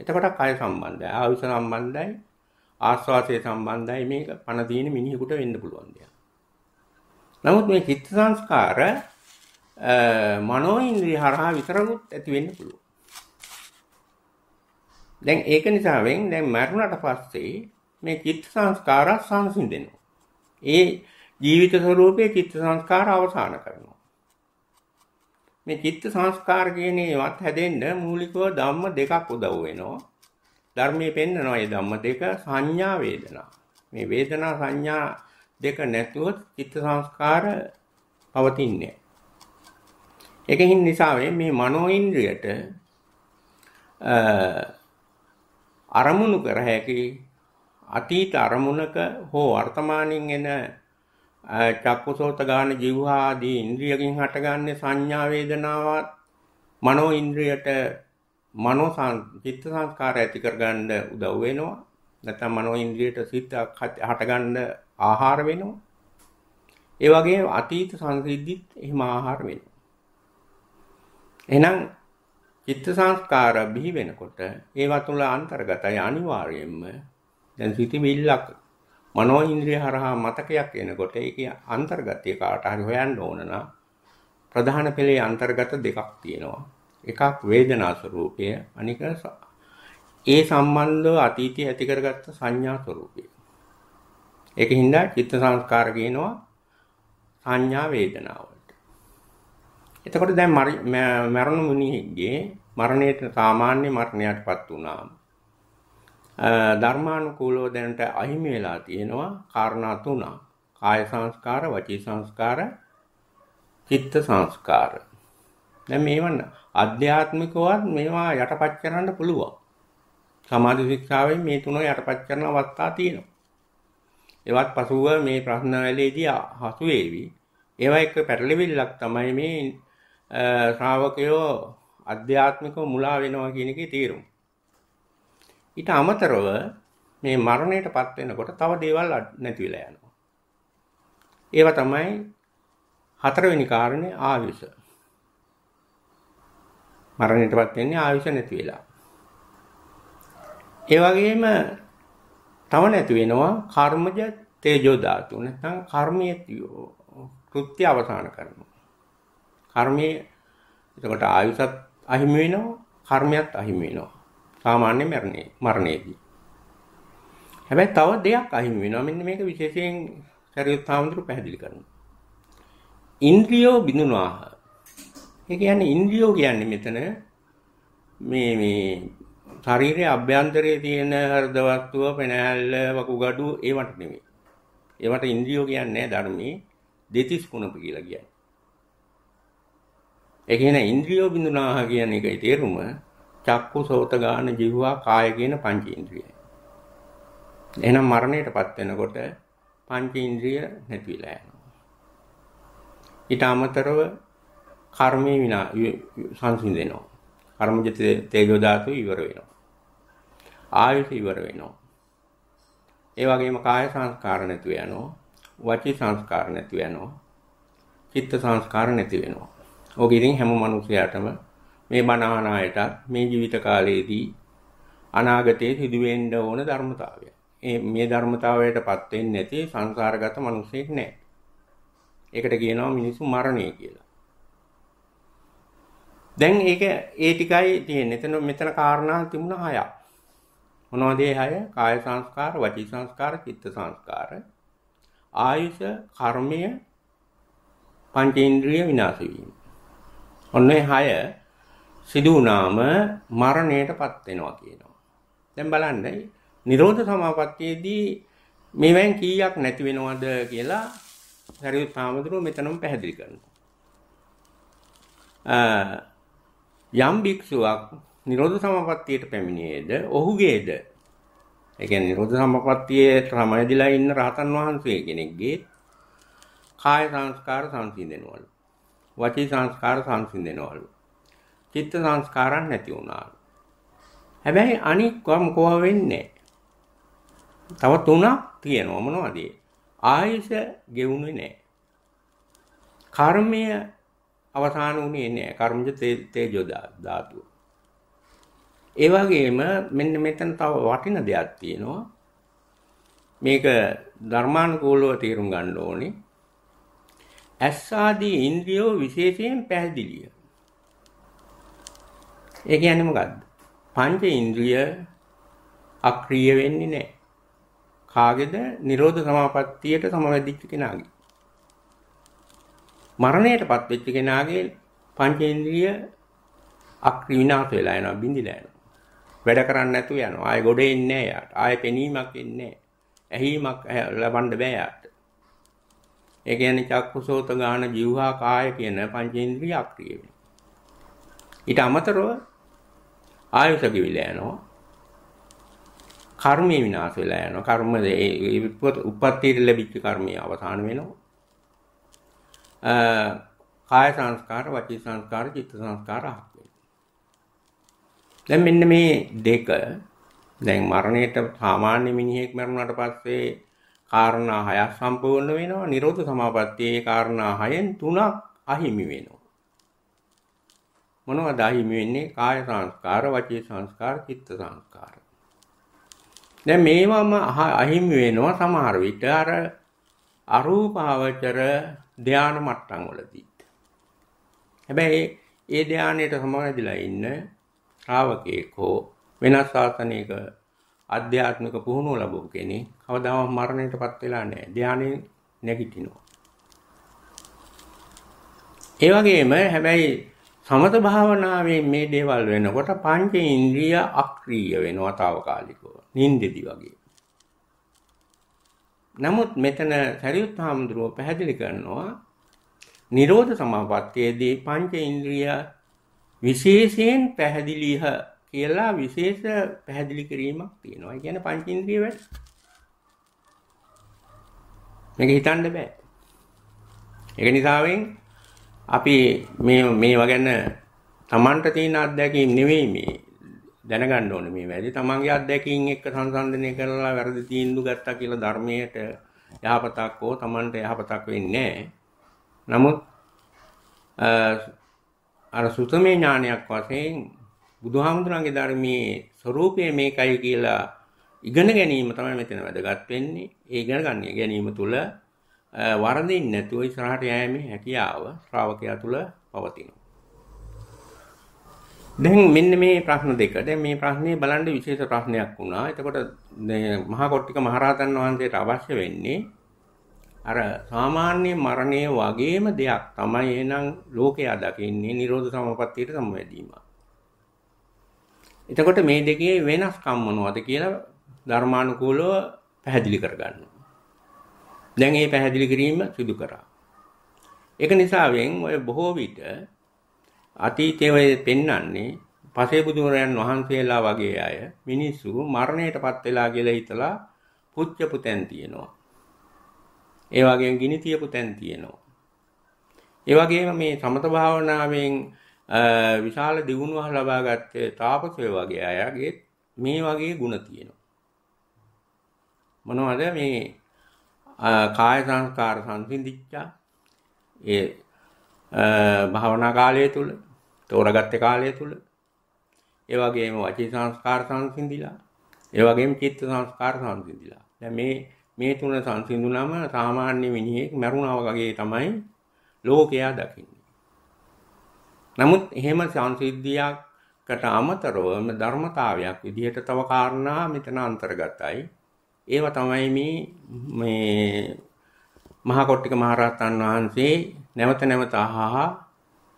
එතකොට කය සම්බන්ධයි, ආයුෂ සම්බන්ධයි, ආස්වාසය සම්බන්ධයි මේක පණ තියෙන මිනිහෙකුට වෙන්න පුළුවන් දෙයක්. නමුත් මේ චිත්ත සංස්කාර මනෝ ඉන්ද්‍රිය හරහා විතරකුත් ඇති වෙන්න පුළුවන්. දැන් ඒක නිසාවෙන් දැන් මරුණට පස්සේ මේ චිත්ත සංස්කාර සංසිඳෙනවා. ඒ ජීවිත ස්වરૂපයේ චිත්ත සංස්කාර අවසන් කරනවා. මේ චිත්ත සංස්කාර කියන ඒවත් හැදෙන්න මූලිකව ධම්ම දෙකක් උදව් වෙනවා. ධර්මයේ පෙන්නනවා මේ ධම්ම දෙක සංඥා වේදනා. මේ වේදනා සංඥා දෙක නැතුව චිත්ත සංස්කාර පවතින්නේ. ඒකෙන් නිසාවෙන් මේ මනෝ ඉන්ද්‍රියට අ අරමුණු කර හැකි අතීත අරමුණක හෝ වර්තමානින් එන චක්කසෝත ගාන જીවහා ආදී ඉන්ද්‍රියකින් හටගන්නේ සංඥා වේදනාවත් මනෝ ඉන්ද්‍රියට මනෝ චිත්ත සංස්කාර ඇති කරගන්න උදව් වෙනවා නැත්නම් මනෝ ඉන්ද්‍රියට සිත හටගන්න ආහාර වෙනවා ඒ වගේ අතීත සංසිද්ධිත් එහෙම ආහාර වෙනවා එහෙනම් චිත්ත සංස්කාර බිහි වෙනකොට ඒවා තුළ අන්තර්ගතයි අනිවාර්යයෙන්ම දැන් සිතිවිල්ලක් මනෝ ඉන්ද්‍රිය හරහා මතකයක් එනකොට ඒකේ අන්තර්ගතය කාට හරි හොයන්න ඕන නම් ප්‍රධාන පෙළේ අන්තර්ගත දෙකක් තියෙනවා. එකක් වේදනා ස්වરૂපය අනික ඒ සම්බන්ධව අතීතයේ ඇති කරගත්ත සංඥා ස්වરૂපය. ඒකින් හින්දා චිත්ත සංස්කාර කියනවා සංඥා වේදනාවලට. එතකොට දැන් මරණ මුනියෙක්ගේ මරණයට සාමාන්‍ය මරණයටපත් වුණාම ධර්මානුකූලව දැනට අහිමි වෙලා තියෙනවා කාරණා තුනක්. කාය සංස්කාර, වචී සංස්කාර, චිත්ත සංස්කාර. දැන් මේවන් අධ්‍යාත්මිකවත් මේවා යටපත් කරන්න පුළුවන්. සමාධි ශික්ෂාවෙන් මේ තුන යටපත් කරන අවස්ථා තියෙනවා. ඒවත් පසුව මේ ප්‍රශ්න වලදී හසු වේවි. ඒවා එක පැටලෙවිල්ලක් තමයි මේ ශ්‍රාවකයෝ අධ්‍යාත්මිකව මුලා වෙනවා කියන එකේ තේරුම. ඊට අමතරව මේ මරණයටපත් වෙනකොට තව දේවල් නැති වෙලා යනවා. ඒවා තමයි හතරවෙනි කාරණේ ආයුෂ. මරණයටපත් වෙන්නේ ආයුෂ නැති වෙලා. ඒ වගේම තව නැති වෙනවා කර්මජ තේජෝ ධාතු නැත්නම් කර්මයේ කෘත්‍ය අවසන් කරනවා. කර්මයේ එතකොට ආයුෂත් අහිමි වෙනවා කර්මයක් අහිමි වෙනවා සාමාන්‍ය මරණේ මරණයේදී හැබැයි තව දෙයක් අහිමි වෙනවා මෙන්න මේක විශේෂයෙන් සරියුත් සාමුද්‍රු පැහැදිලි කරනවා ඉන්ද්‍රියෝ බිඳුනාහ ඒ කියන්නේ ඉන්ද්‍රියෝ කියන්නේ මෙතන මේ මේ ශරීරයේ අභ්‍යන්තරයේ තියෙන හෘද වස්තුව පෙනහැල්ල වකුගඩු ඒවට නෙමෙයි ඒවට ඉන්ද්‍රියෝ කියන්නේ නැහැ ධර්මයේ දෙතිස් කුණප කියලා කියන්නේ ඒ කියන්නේ ඉන්ද්‍රියෝ බිඳුනාහ කියන එකේ තේරුම චක්කු සෝත ගාන જીවවා කාය කියන පංච ඉන්ද්‍රියයි. එහෙනම් මරණයටපත් වෙනකොට පංච ඉන්ද්‍රිය නැති වෙලා යනවා. ඊට අමතරව කර්මේ විනා සංසිඳෙනවා. කර්මජ තේජෝ ධාතු ඉවර වෙනවා. ආයුෂ ඉවර වෙනවා. ඒ වගේම කාය සංස්කාර නැති වෙනවා. වචී සංස්කාර නැති වෙනවා. චිත්ත සංස්කාර නැති වෙනවා. ඕක ඉතින් හැම මිනිසයාටම මේ බණ මේ ජීවිත කාලයේදී අනාගතයේ සිදුවෙන්න ඕන ධර්මතාවය. මේ ධර්මතාවයටපත් වෙන්නේ නැති සංසාරගත මිනිසෙක් නැහැ. ඒකට කියනවා මිනිසු මරණය කියලා. දැන් ඒක ඒ ටිකයි තියෙන්නේ. එතන මෙතන කාරණා තිබුණා හයක්. මොනවද ඒ හය? කාය සංස්කාර, වචී සංස්කාර, චිත්ත සංස්කාර, ආයුෂ, කර්මය, පංචේන්ද්‍රිය විනාශ වීම. ඔන්නේ 6 සිදු වුණාම මරණයටපත් වෙනවා කියනවා. දැන් බලන්න නිරෝධ සමාපත්තියේදී මේවෙන් කීයක් නැති වෙනවද කියලා සරියුත් සාමඳුරෝ මෙතනම පැහැදිලි කරනවා. යම් භික්ෂුවක් නිරෝධ සමාපත්තියට පැමිණියේද ඔහුගේද ඒ කියන්නේ නිරෝධ සමාපත්තියේ සමයදිලා ඉන්න රහතන් වහන්සේ කෙනෙක්ගේ කාය සංස්කාර සංසිඳෙනවලු. වචී සංස්කාර සංසිඳෙනවලු. චිත්ත සංස්කාරන් නැති වුණාලු. හැබැයි අනික්ව මොකව වෙන්නේ? තව තුනක් තියෙනවා මොනවද? ආයස ගෙවුනේ නැහැ. කර්මය අවසාන වුණේ නැහැ. කර්මජ තේජෝ ධාතුව. ඒ වගේම මෙන්න මෙතන තව වටින දෙයක් තියෙනවා. මේක ධර්මානුකූලව තේරුම් ගන්න ඕනේ. ඇස් ආදී ඉන්ද්‍රියෝ විශේෂයෙන් පැහැදිලිය. ඒ කියන්නේ මොකද්ද? පංච ඉන්ද්‍රිය අක්‍රීය වෙන්නේ නැහැ. කාගේද? නිරෝධ සමාපත්තියට සමවැදිච්ච කෙනාගේ. මරණයටපත් වෙච්ච කෙනාගේ පංච ඉන්ද්‍රිය අක්‍රීණාත වෙලා යනවා, බිඳිලා යනවා. වැඩ කරන්නේ නැතුව යනවා. ආයෙ ගොඩේ ඉන්නේ නැහැ යාට. ආයෙ පෙනීමක් එන්නේ නැහැ. ඇහිීමක් ලබන්න බෑ යාට. ඒ කියන්නේ චක්කුසෝත ගාන જીවහා කාය කියන පංචේන්ද්‍රිය අක්‍රිය වෙනවා. ඊට අමතරව ආයුෂ කිවිලා යනවා. කර්මය විනාශ වෙලා යනවා. කර්ම ඒ උපත්තියට ලැබිච්ච කර්මය අවසාන වෙනවා. කාය සංස්කාර, වචී සංස්කාර, චිත්ත සංස්කාර අහක් දැන් මෙන්න මේ දෙක දැන් මරණයට සාමාන්‍ය මිනිහෙක් මරුණාට පස්සේ කාරණා හයක් සම්පූර්ණ වෙනවා. නිරෝධ සමාපත්තියේ කාරණා හයෙන් තුනක් අහිමි වෙනවා. මොනවද අහිමි වෙන්නේ? කාය සංස්කාර, වචී සංස්කාර, චිත්ත සංස්කාර. දැන් මේවම අහිමි වෙනවා සමහර විට අර අරූපාවචර ධාන මට්ටම් වලදී. හැබැයි ඒ ධානයට සමානදලා ඉන්න ශ්‍රාවකෙක් හෝ වෙනස් ආසනයක අධ්‍යාත්මික පුහුණුව ලැබුව කෙනෙක් කවදාම මරණයටපත් වෙලා නැහැ. ධානයෙන් නැගිටිනවා. ඒ වගේම හැබැයි සමත භාවනාවේ මේ දේවල් වෙනකොට පංච ඉන්ද්‍රිය අක්‍රීය වෙනවා తాවකාලිකව. නින්දෙදි වගේ. නමුත් මෙතන සරියුත් හාමුදුරුව පැහැදිලි කරනවා නිරෝධ සමාපත්තියේදී පංච ඉන්ද්‍රිය විශේෂයෙන් පැහැදිලිව කියලා විශේෂ පැහැදිලි කිරීමක් තියෙනවා. ඒ කියන්නේ පංචේන්ද්‍රිය වැඩ. මේක හිතන්න බෑ. ඒක නිසාවෙන් අපි මේ මේවා ගැන Tamanට තියෙන අත්දැකීම් නෙවෙයි මේ දැනගන්න ඕනේ මේ වැඩි. Tamanගේ අත්දැකීම් එක්ක සංසන්දනය කරලා වැරදි තීන්දුව ගත්තා කියලා ධර්මයට යහපතක් හෝ Tamanට යහපතක් වෙන්නේ නමුත් අර සුතමේ ඥානයක් වශයෙන් බුදුහාමුදුරන්ගේ ධර්මයේ ස්වરૂපය මේකයි කියලා ඉගෙන ගැනීම තමයි මෙතන වැදගත් වෙන්නේ. ඒ ඉගෙන ගන්න ගැනීම තුළ වරදින් නැතුව ඉස්සරහට යෑමේ හැකියාව ශ්‍රාවකයා තුළ පවතිනවා. දැන් මෙන්න මේ ප්‍රශ්න දෙක. දැන් මේ ප්‍රශ්නේ බලන්න විශේෂ ප්‍රශ්නයක් වුණා. එතකොට මහා කොට්ටික මහරහතන් වහන්සේට අවශ්‍ය වෙන්නේ අර සාමාන්‍ය මරණය වගේම දෙයක් තමයි. එහෙනම් ලෝකයා දකින්නේ Nirodha Samapattiට සමවැදීමක්. එතකොට මේ දෙකේ වෙනස්කම් මොනවද කියලා ධර්මානුකූලව පැහැදිලි කරගන්නවා. දැන් මේ පැහැදිලි කිරීම සිදු කරා. ඒක නිසාවෙන් ඔය බොහෝ විට අතීතයේ ඔය පෙන්වන්නේ පසේබුදුරයන් වහන්සේලා වගේ අය මිනිස්සු මරණයටපත් වෙලා කියලා හිතලා පුච්ච පුතෙන් තියනවා. ඒ වගේම ගිනි තියපු තැන් තියෙනවා. ඒ වගේම මේ සමත භාවනාවෙන් විශාල දියුණුවක් ලබා ගත්තේ තාපසය වගේ අයගේ මේ වගේ ಗುಣ තියෙනවා. මොනවද මේ කාය සංස්කාර සංසිඳිච්චා ඒ භාවනා කාලය තුල තෝරගත්ත කාලය තුල ඒ වගේම වචී සංස්කාර සංසිඳිලා ඒ වගේම චිත්ත සංස්කාර සංසිඳිලා දැන් මේ මේ තුන සංසිඳුනම සාමාන්‍ය මිනිහෙක් මරුණා වගේ තමයි ලෝකයා දකින්නේ නමුත් එහෙම සංසිද්ධියකට අමතරවම ධර්මතාවයක් විදිහට තව කාරණා මෙතන අන්තර්ගතයි. ඒවා තමයි මේ මේ මහා කොට්ටික මහරහතන් වහන්සේ නැවත නැවත අහහා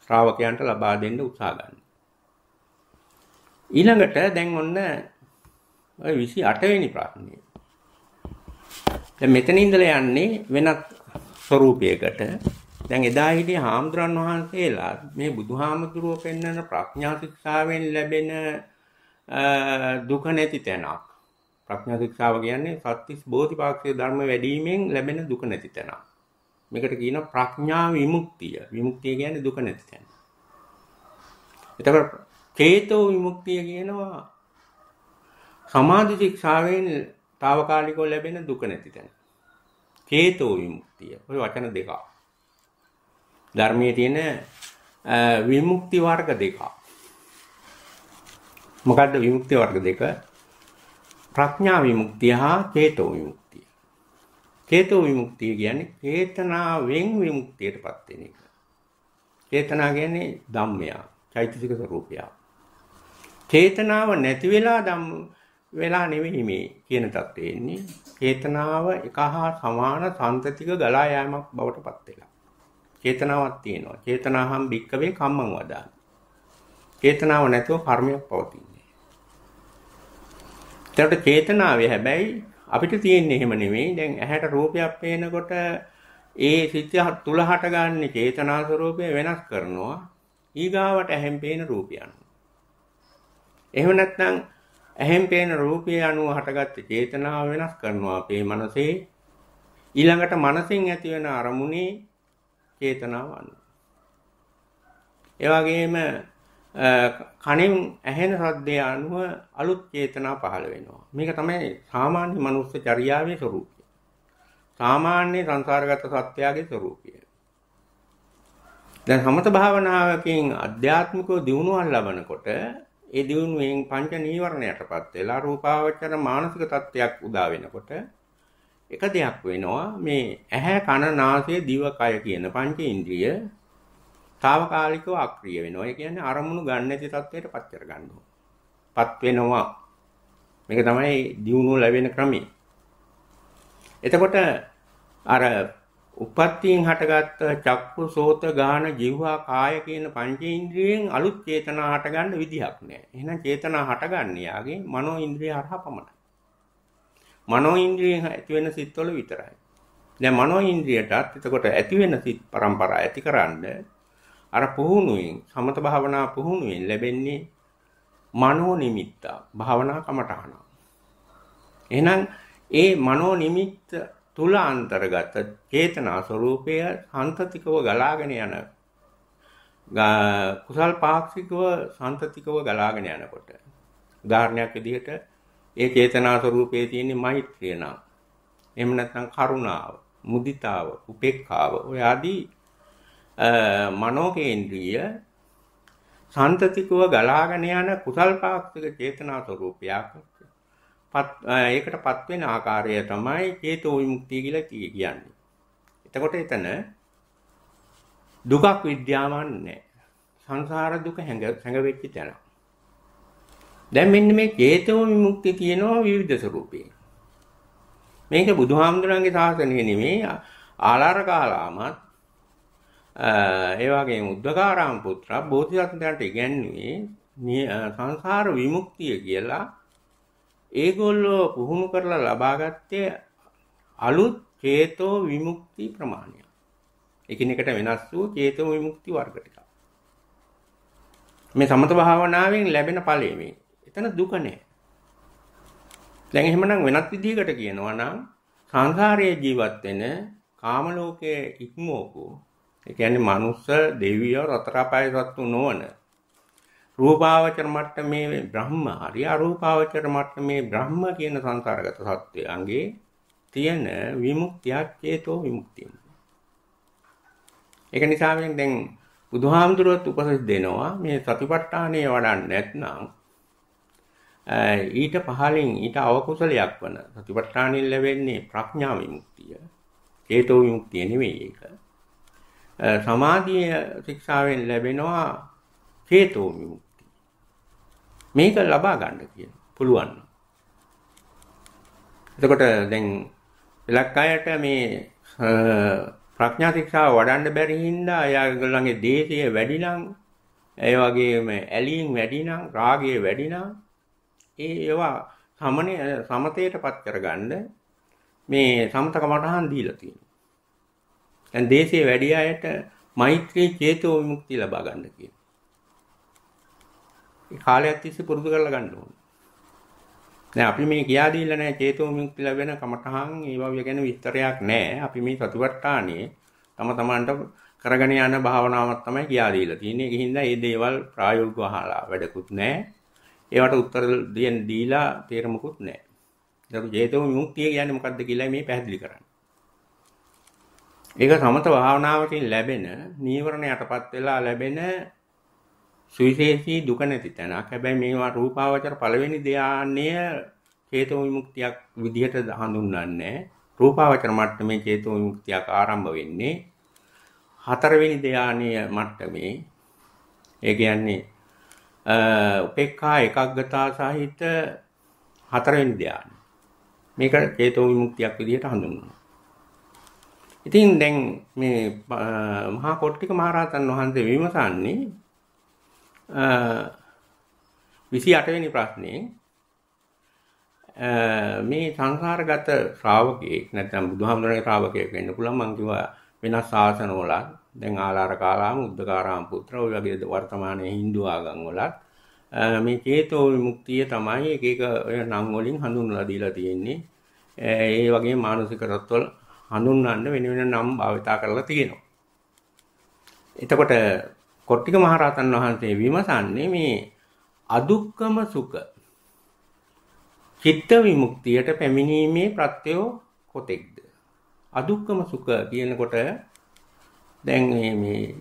ශ්‍රාවකයන්ට ලබා දෙන්න උත්සාහ ගන්න. ඊළඟට දැන් ඔන්න ඔය 28 වෙනි ප්‍රශ්නය. දැන් මෙතන ඉඳලා යන්නේ වෙනත් ස්වરૂපයකට. දැන් එදා හිටිය හාමුදුරන් වහන්සේලා මේ බුදුහාමුදුරුව පෙන්වන ප්‍රඥා ශික්ෂාවෙන් ලැබෙන දුක නැති තැනක්. ප්‍රඥා ශික්ෂාව කියන්නේ සත්‍තිස් බෝධිපාක්ෂික ධර්ම වැඩිවීමෙන් ලැබෙන දුක නැති තැනක්. මේකට කියන ප්‍රඥා විමුක්තිය. විමුක්තිය කියන්නේ දුක නැති තැන. එතකොට චේතෝ විමුක්තිය කියනවා සමාධි ශික්ෂාවෙන් తాවකාලිකව ලැබෙන දුක නැති තැන. චේතෝ විමුක්තිය. ওই වචන දෙකක්. ධර්මයේ තියෙන විමුක්ති වර්ග දෙකක්. මොකද්ද විමුක්ති වර්ග දෙක? ප්‍රඥා විමුක්තිය හා චේතෝ විමුක්තිය. චේතෝ විමුක්තිය කියන්නේ චේතනාවෙන් විමුක්තියටපත් වෙන එක. චේතනා කියන්නේ ධම්මයා, චෛතසික ස්වરૂපයා. චේතනාව නැති වෙලා ධම්ම වෙලා නෙවෙයි මේ කියන தත්ත්වෙ ඉන්නේ. චේතනාව එක හා සමාන සංතතික ගලා යෑමක් බවට පත් වෙලා. චේතනාවක් තියෙනවා. චේතනාහම් භික්කවේ කම්මං වදාන. චේතනාව නැතුව කර්මයක් පවතින්නේ. ඒකට චේතනාවේ හැබැයි අපිට තියෙන්නේ එහෙම නෙමෙයි. දැන් ඇහැට රූපයක් පේනකොට ඒ සිත තුල හටගන්නේ චේතනා ස්වરૂපය වෙනස් කරනවා. ඊගාවට ඇහෙන් පේන රූපය අනුව. එහෙම නැත්නම් ඇහෙන් පේන රූපය අනුව හටගත්ත චේතනාව වෙනස් කරනවා අපේ මනසේ. ඊළඟට මනසින් ඇතිවන අරමුණේ චේතනාව අනුව. ඒ වගේම කණින් ඇහෙන ශබ්දය අනුව අලුත් චේතනා පහළ වෙනවා. මේක තමයි සාමාන්‍ය මනුස්ස චර්යාවේ ස්වરૂපය. සාමාන්‍ය සංසාරගත සත්‍යයේ ස්වરૂපය. දැන් සමත භාවනාවකින් අධ්‍යාත්මිකව දියුණුවක් ලබනකොට ඒ දියුණුවෙන් පංච නීවරණයටපත් වෙලා රූපාවචර මානසික තත්ත්වයක් උදා වෙනකොට එක දෙයක් වෙනවා මේ ඇහැ කන නාසය දිව කය කියන පංච ඉන්ද්‍රිය తాවකාලිකව අක්‍රිය වෙනවා. ඒ කියන්නේ අරමුණු ගන්න නැති තත්ත්වයට පත් කර පත් වෙනවා. මේක තමයි දියුණුව ලැබෙන ක්‍රමය. එතකොට අර උපත්තියෙන් හටගත් චක්කු සෝත ගාන ජීවා කාය කියන පංච ඉන්ද්‍රියෙන් අලුත් චේතනා හටගන්න විදිහක් නෑ. එහෙනම් චේතනා හටගන්නේ යාගේ මනෝ ඉන්ද්‍රිය හරහා පමණයි. මනෝ ඉන්ද්‍රියෙන් ඇති වෙන සිත්වල විතරයි. දැන් මනෝ ඉන්ද්‍රියටත් එතකොට ඇති වෙන සිත් પરම්පරා ඇතිකරන්න අර පුහුණුවෙන් සමත භාවනා පුහුණුවෙන් ලැබෙන්නේ මනෝ නිමිත්ත භාවනා කමඨහන. එහෙනම් ඒ මනෝ නිමිත්ත තුල අන්තර්ගත චේතනා ස්වરૂපය සන්තතිකව ගලාගෙන යන කුසල් පාක්ෂිකව සන්තතිකව ගලාගෙන යනකොට උදාහරණයක් විදිහට ඒ චේතනා ස්වરૂපයේ තියෙන මෛත්‍රිය නම්. එහෙම නැත්නම් කරුණාව, මුදිතාව, උපේක්ඛාව ඔය ආදී මනෝකේන්ද්‍රීය සන්තතිකව ගලාගෙන යන කුසල් පාක්ෂික චේතනා ස්වરૂපයක් ඒකටපත් වෙන ආකාරය තමයි චේතෝ විමුක්තිය කියලා කියන්නේ. එතකොට එතන දුකක් විද්‍යාවන් නැහැ. සංසාර දුක හැඟ හැඟ වෙච්ච තැන. දැන් මෙන්න මේ චේතෝ විමුක්තිය කියනවා විවිධ ස්වරූපේ. මේක බුදුහාමුදුරන්ගේ ශාසනය නෙමෙයි ආලාරකාලාමත් ඒ වගේම උද්දකාරාම පුත්‍ර බෝධිසත්වයන්ට ඉගැන්වුවේ සංසාර විමුක්තිය කියලා ඒගොල්ලෝ පුහුණු කරලා ලබාගත්තේ අලුත් චේතෝ විමුක්ති ප්‍රමාණය. එකිනෙකට වෙනස් වූ චේතෝ විමුක්ති වර්ග ටික. මේ සමත භාවනාවෙන් ලැබෙන ඵලය මේ. එතන දුක නෑ. දැන් එහෙමනම් වෙනත් විදිහකට කියනවා නම් සංසාරයේ ජීවත් වෙන කාම ලෝකයේ ඉක්මවපු ඒ කියන්නේ මනුස්ස දෙවියෝ රතරපාය සත්තු නොවන රූපාවචර මට්ටමේ බ්‍රහ්ම හරි අරූපාවචර මට්ටමේ බ්‍රහ්ම කියන සංසාරගත සත්වයන්ගේ තියෙන විමුක්තියක් චේතෝ විමුක්තිය. ඒක නිසා දැන් බුදුහාමුදුරුවෝ උපදෙස් දෙනවා මේ සතිපට්ඨානය වඩන්නේ නැත්නම් ඊට පහලින් ඊට අවකුසලයක් වන සතිපට්ඨානෙන් ලැබෙන්නේ ප්‍රඥා විමුක්තිය. චේතෝ විමුක්තිය නෙවෙයි ඒක. සමාධිය ශික්ෂාවෙන් ලැබෙනවා චේතෝ විමුක්තිය. මේක ලබා ගන්න කියන පුළුවන්. එතකොට දැන් ලක් අයට මේ ප්‍රඥා ශික්ෂාව වඩන්න බැරි හින්දා එයාගේ ළඟේ දේශය වැඩි නම් ඒ වගේම ඇලීම් වැඩි නම් රාගය වැඩි නම් ඒ ඒවා සමනේ සමතේටපත් කරගන්න මේ සමත කමඨහන් දීලා තියෙනවා. දැන් දේශේ වැඩි අයට මෛත්‍රී චේතෝ විමුක්තිය ලබා ගන්න කියන. ඒ කාලයක් තිස්සේ පුරුදු කරලා ගන්න ඕනේ. දැන් අපි මේ කියා දීලා නැහැ චේතෝ විමුක්තිය ලැබෙන කමඨහන් ඒවා ගැන විස්තරයක් නැහැ. අපි මේ සතිවට්ටානේ තම තමන්ට කරගෙන යන භාවනාවක් තමයි කියා දීලා තියෙන්නේ. ඒකින්ද මේ දේවල් ප්‍රායෝගිකව අහලා වැඩකුත් නැහැ. ඒවට උත්තර දෙන්න දීලා තේරෙමුකුත් නැහැ. ඒක ජේතව විමුක්තිය කියන්නේ මොකද්ද කියලා මේ පැහැදිලි කරන්නේ. ඒක සමත භාවනාවකින් ලැබෙන නීවරණයටපත් වෙලා ලැබෙන සුවිශේෂී දුක නැති තැනක්. හැබැයි මේවා රූපාවචර පළවෙනි ධානය චේතෝ විමුක්තියක් විදිහට හඳුන්වන්නේ. රූපාවචර මට්ටමේ චේතෝ විමුක්තියක් ආරම්භ වෙන්නේ හතරවෙනි ධානය මට්ටමේ. ඒ කියන්නේ උපේක්ඛා ඒකග්ගතා සහිත හතරවෙනි ධ්‍යාන. මේක චේතෝ විමුක්තියක් විදිහට හඳුන්වනවා. ඉතින් දැන් මේ මහා කොට්ටික මහරහතන් වහන්සේ විමසන්නේ 28 වෙනි ප්‍රශ්නේ මේ සංසාරගත ශ්‍රාවකෙක් නැත්නම් බුදුහාමුදුරනේ ශ්‍රාවකයෙක් වෙන්න පුළුවන් මං කිව්වා වෙනස් ආසනවලත් දැන් ආලාර කාලාම උද්දකාරාම පුත්‍ර ඔය වගේ වර්තමානයේ Hindu ආගම් වලත් මේ චේතෝ විමුක්තිය තමයි එක එක නම් වලින් හඳුන්වලා දීලා තියෙන්නේ. ඒ වගේ මානසික රත්වල හඳුන්වන්න වෙන වෙන නම් භාවිතා කරලා තියෙනවා. එතකොට කොට්ටික මහරහතන් වහන්සේ විමසන්නේ මේ අදුක්කම සුඛ චිත්ත විමුක්තියට පැමිණීමේ ප්‍රත්‍යය කොතෙක්ද? අදුක්කම සුඛ කියනකොට දැන් මේ මේ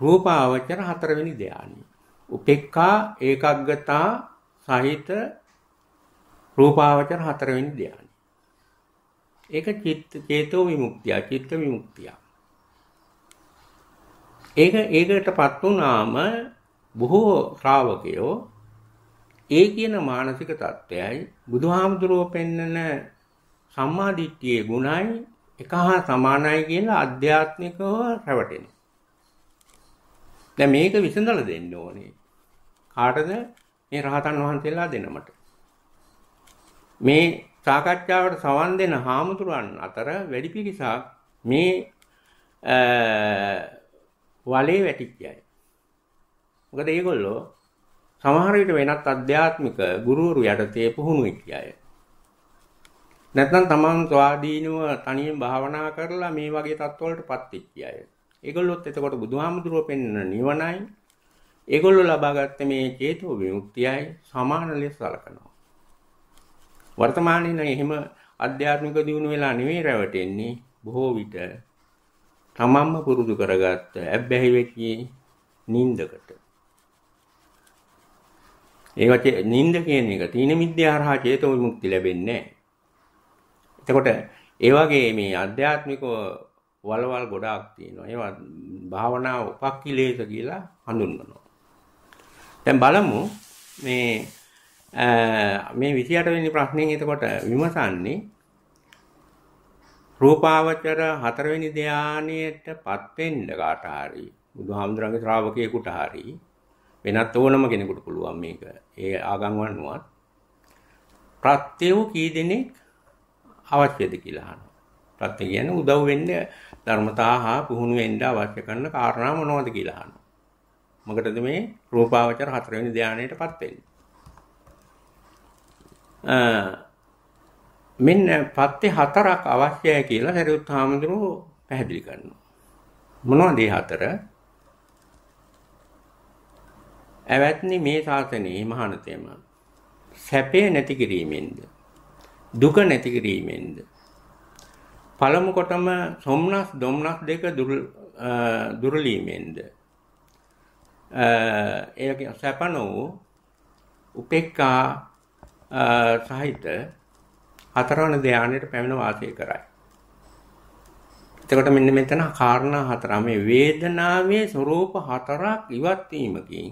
රූපාවචර හතරවෙනි ධානය. උපේක්ඛා ඒකග්ගතා සහිත රූපාවචර හතරවෙනි ධානය. ඒක චිත්ත චේතෝ විමුක්තිය, චිත්ත විමුක්තිය. ඒක ඒකටපත් වුණාම බොහෝ ශ්‍රාවකයෝ ඒ කියන මානසික தත්වයයි බුදුහාමුදුරුව පෙන්නන සම්මාදිට්ඨියේ ගුණයි එක හා සමානයි කියලා අධ්‍යාත්මිකව රැවටෙනවා. දැන් මේක විසඳලා දෙන්න ඕනේ. කාටද? මේ රහතන් වහන්සේලා දෙනමට. මේ සාකච්ඡාවට සවන් දෙන හාමුදුරන් අතර වැඩි පිරිසක් මේ වලේ වැටිච්චයි. මොකද ඒගොල්ලෝ සමහර විට වෙනත් අධ්‍යාත්මික ගුරුවරු යටතේ පුහුණු වෙච්ච අය. නැත්නම් තමන් ස්වාධීනව තනියෙන් භාවනා කරලා මේ වගේ තත්ත්වවලටපත් වෙච්ච අය. ඒගොල්ලොත් එතකොට බුදුහාමුදුරුව පෙන්වන නිවනයි ඒගොල්ලෝ ලබාගත්ත මේ චේතෝ විමුක්තියයි සමාන ලෙස සලකනවා. වර්තමානයේ නම් එහෙම අධ්‍යාත්මික දියුණු වෙලා නෙවෙයි රැවටෙන්නේ බොහෝ විට තමන්ම පුරුදු කරගත්ත ඇබ්බැහි වෙච්ච නින්දකට. ඒ වගේ නින්ද කියන එක තීන මිද්‍යාරහා චේතෝ විමුක්ති ලැබෙන්නේ නැහැ. එතකොට ඒ වගේ මේ අධ්‍යාත්මික වලවල් ගොඩාක් තියෙනවා. ඒවා භාවනා උපක්ඛිලේස කියලා හඳුන්වනවා. දැන් බලමු මේ මේ 28 වෙනි ප්‍රශ්නේ එතකොට විමසන්නේ රූපාවචර හතරවෙනි ධානයටපත් වෙන්න කාට හරි බුදුහාමුදුරන්ගේ ශ්‍රාවකයෙකුට හරි වෙනත් ඕනම කෙනෙකුට පුළුවන් මේක. ඒ ආගම් වන්නවත් ප්‍රත්‍ය වූ කී දෙනෙක් අවශ්‍යද කියලා අහනවා. ප්‍රත්‍ය කියන්නේ උදව් වෙන්න ධර්මතා හා පුහුණු වෙන්න අවශ්‍ය කරන කාරණා මොනවද කියලා අහනවා. මොකටද මේ රූපාවචර හතරවෙනි ධානයටපත් වෙන්නේ? මෙන්න පත්‍ය හතරක් අවශ්‍යයි කියලා සරියුත් හාමුදුරුව පැහැදිලි කරනවා. මොනවද මේ හතර? ඇවැත්නි මේ ශාසනයේ මහානතේම සැපේ නැති කිරීමෙන්ද දුක නැති කිරීමෙන්ද පළමු කොටම සොම්නස් දොම්නස් දෙක දුරලීමෙන්ද ඒ සැපනෝ උපේක්ඛා සහිත හතරවන ධානයට පැමිණ වාසය කරයි. එතකොට මෙන්න මෙතන කාරණා හතර මේ වේදනාවේ ස්වરૂප හතරක් ඉවත් වීමකින්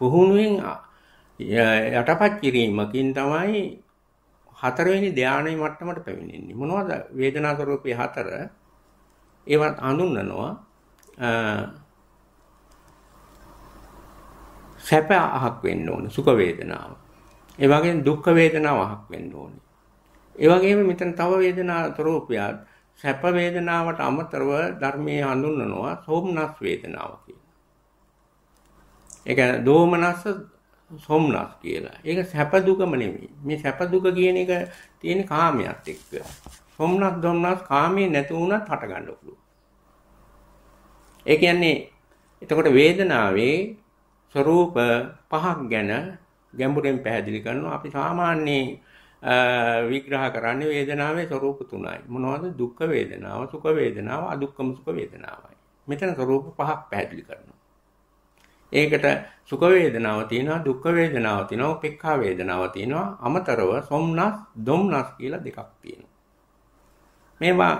පුහුණුවෙන් යටපත් කිරීමකින් තමයි හතරවෙනි ධානයේ මට්ටමට පැමිණෙන්නේ. මොනවද වේදනා ස්වરૂපයේ හතර? ඒවත් හඳුන්වනවා. සැප අහක් වෙන්න ඕනේ සුඛ වේදනාව. ඒ වගේම දුක්ඛ වේදනාව අහක් වෙන්න ඕනේ. ඒ වගේම මෙතන තව වේදනා ස්වરૂපයක් සැප වේදනාවට අමතරව ධර්මයේ හඳුන්වනවා සෝමනස් වේදනාව කියලා. ඒක දෝමනස්ස සොම්නස් කියලා. ඒක සැප දුකම නෙමෙයි. මේ සැප දුක කියන එක තියෙන කාමයට එක්ක. සොම්නස් ධම්නස් කාමයේ නැති වුණත් හට ගන්න පුළුවන්. ඒ කියන්නේ එතකොට වේදනාවේ ස්වરૂප පහක් ගැන ගැඹුරෙන් පැහැදිලි කරනවා. අපි සාමාන්‍යයෙන් විග්‍රහ කරන්නේ වේදනාවේ ස්වરૂප තුනයි. මොනවද? දුක් වේදනාව, සුඛ වේදනාව, අදුක්කම සුඛ වේදනාවයි. මෙතන ස්වરૂප පහක් පැහැදිලි කරනවා. ඒකට සුඛ වේදනාව තියෙනවා දුක්ඛ වේදනාව තියෙනවා උපේක්ඛා වේදනාව තියෙනවා අමතරව සොම්නස් දොම්නස් කියලා දෙකක් තියෙනවා මේවා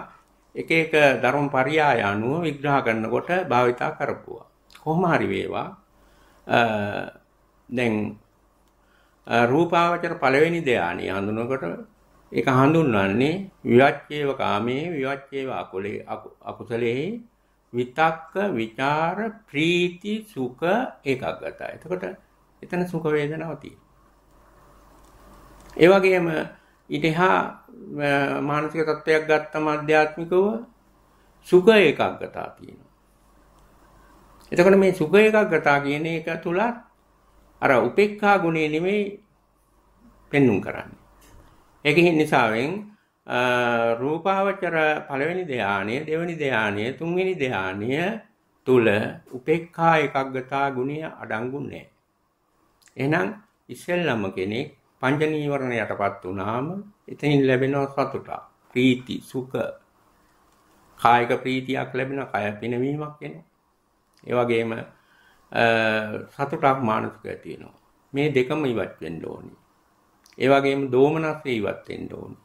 එක එක ධර්ම පරයය අනුව විග්‍රහ කරනකොට භාවිතා කරපුවා කොහොම හරි වේවා දැන් රූපාවචර පළවෙනි ධානය හඳුනනකොට ඒක හඳුන්වන්නේ විවච්චේව කාමයේ විවච්චේව අකුලේ අකුසලයේ විතක්ක විචාර ප්‍රීති සුඛ ඒකග්ගතයි. එතකොට එතන සුඛ වේදනාව තියෙනවා. ඒ වගේම ඊටහා මානසික තත්වයක් ගත්තම අධ්‍යාත්මිකව සුඛ ඒකග්ගතාව තියෙනවා. එතකොට මේ සුඛ ඒකග්ගතාව කියන එක තුලත් අර උපේක්ඛා ගුණය නෙමෙයි පෙන්눔 කරන්නේ. ඒකෙහි නිසාවෙන් රූපාවචර පළවෙනි ධානය දෙවෙනි ධානය තුන්වෙනි ධානය තුල උපේක්ඛා එකග්ගතා ගුණය අඩංගු නැහැ. එහෙනම් ඉස්සෙල්ලම කෙනෙක් පංච නීවරණ යටපත් වුණාම එතනින් ලැබෙන සතුට, ප්‍රීති, සුඛ, කායික ප්‍රීතියක් ලැබෙන කය පිනවීමක් එනවා. ඒ වගේම සතුටක් මානසික ඇති වෙනවා. මේ දෙකම ඉවත් වෙන්න ඕනේ. ඒ වගේම දෝමනස්සේ ඉවත් වෙන්න ඕනේ.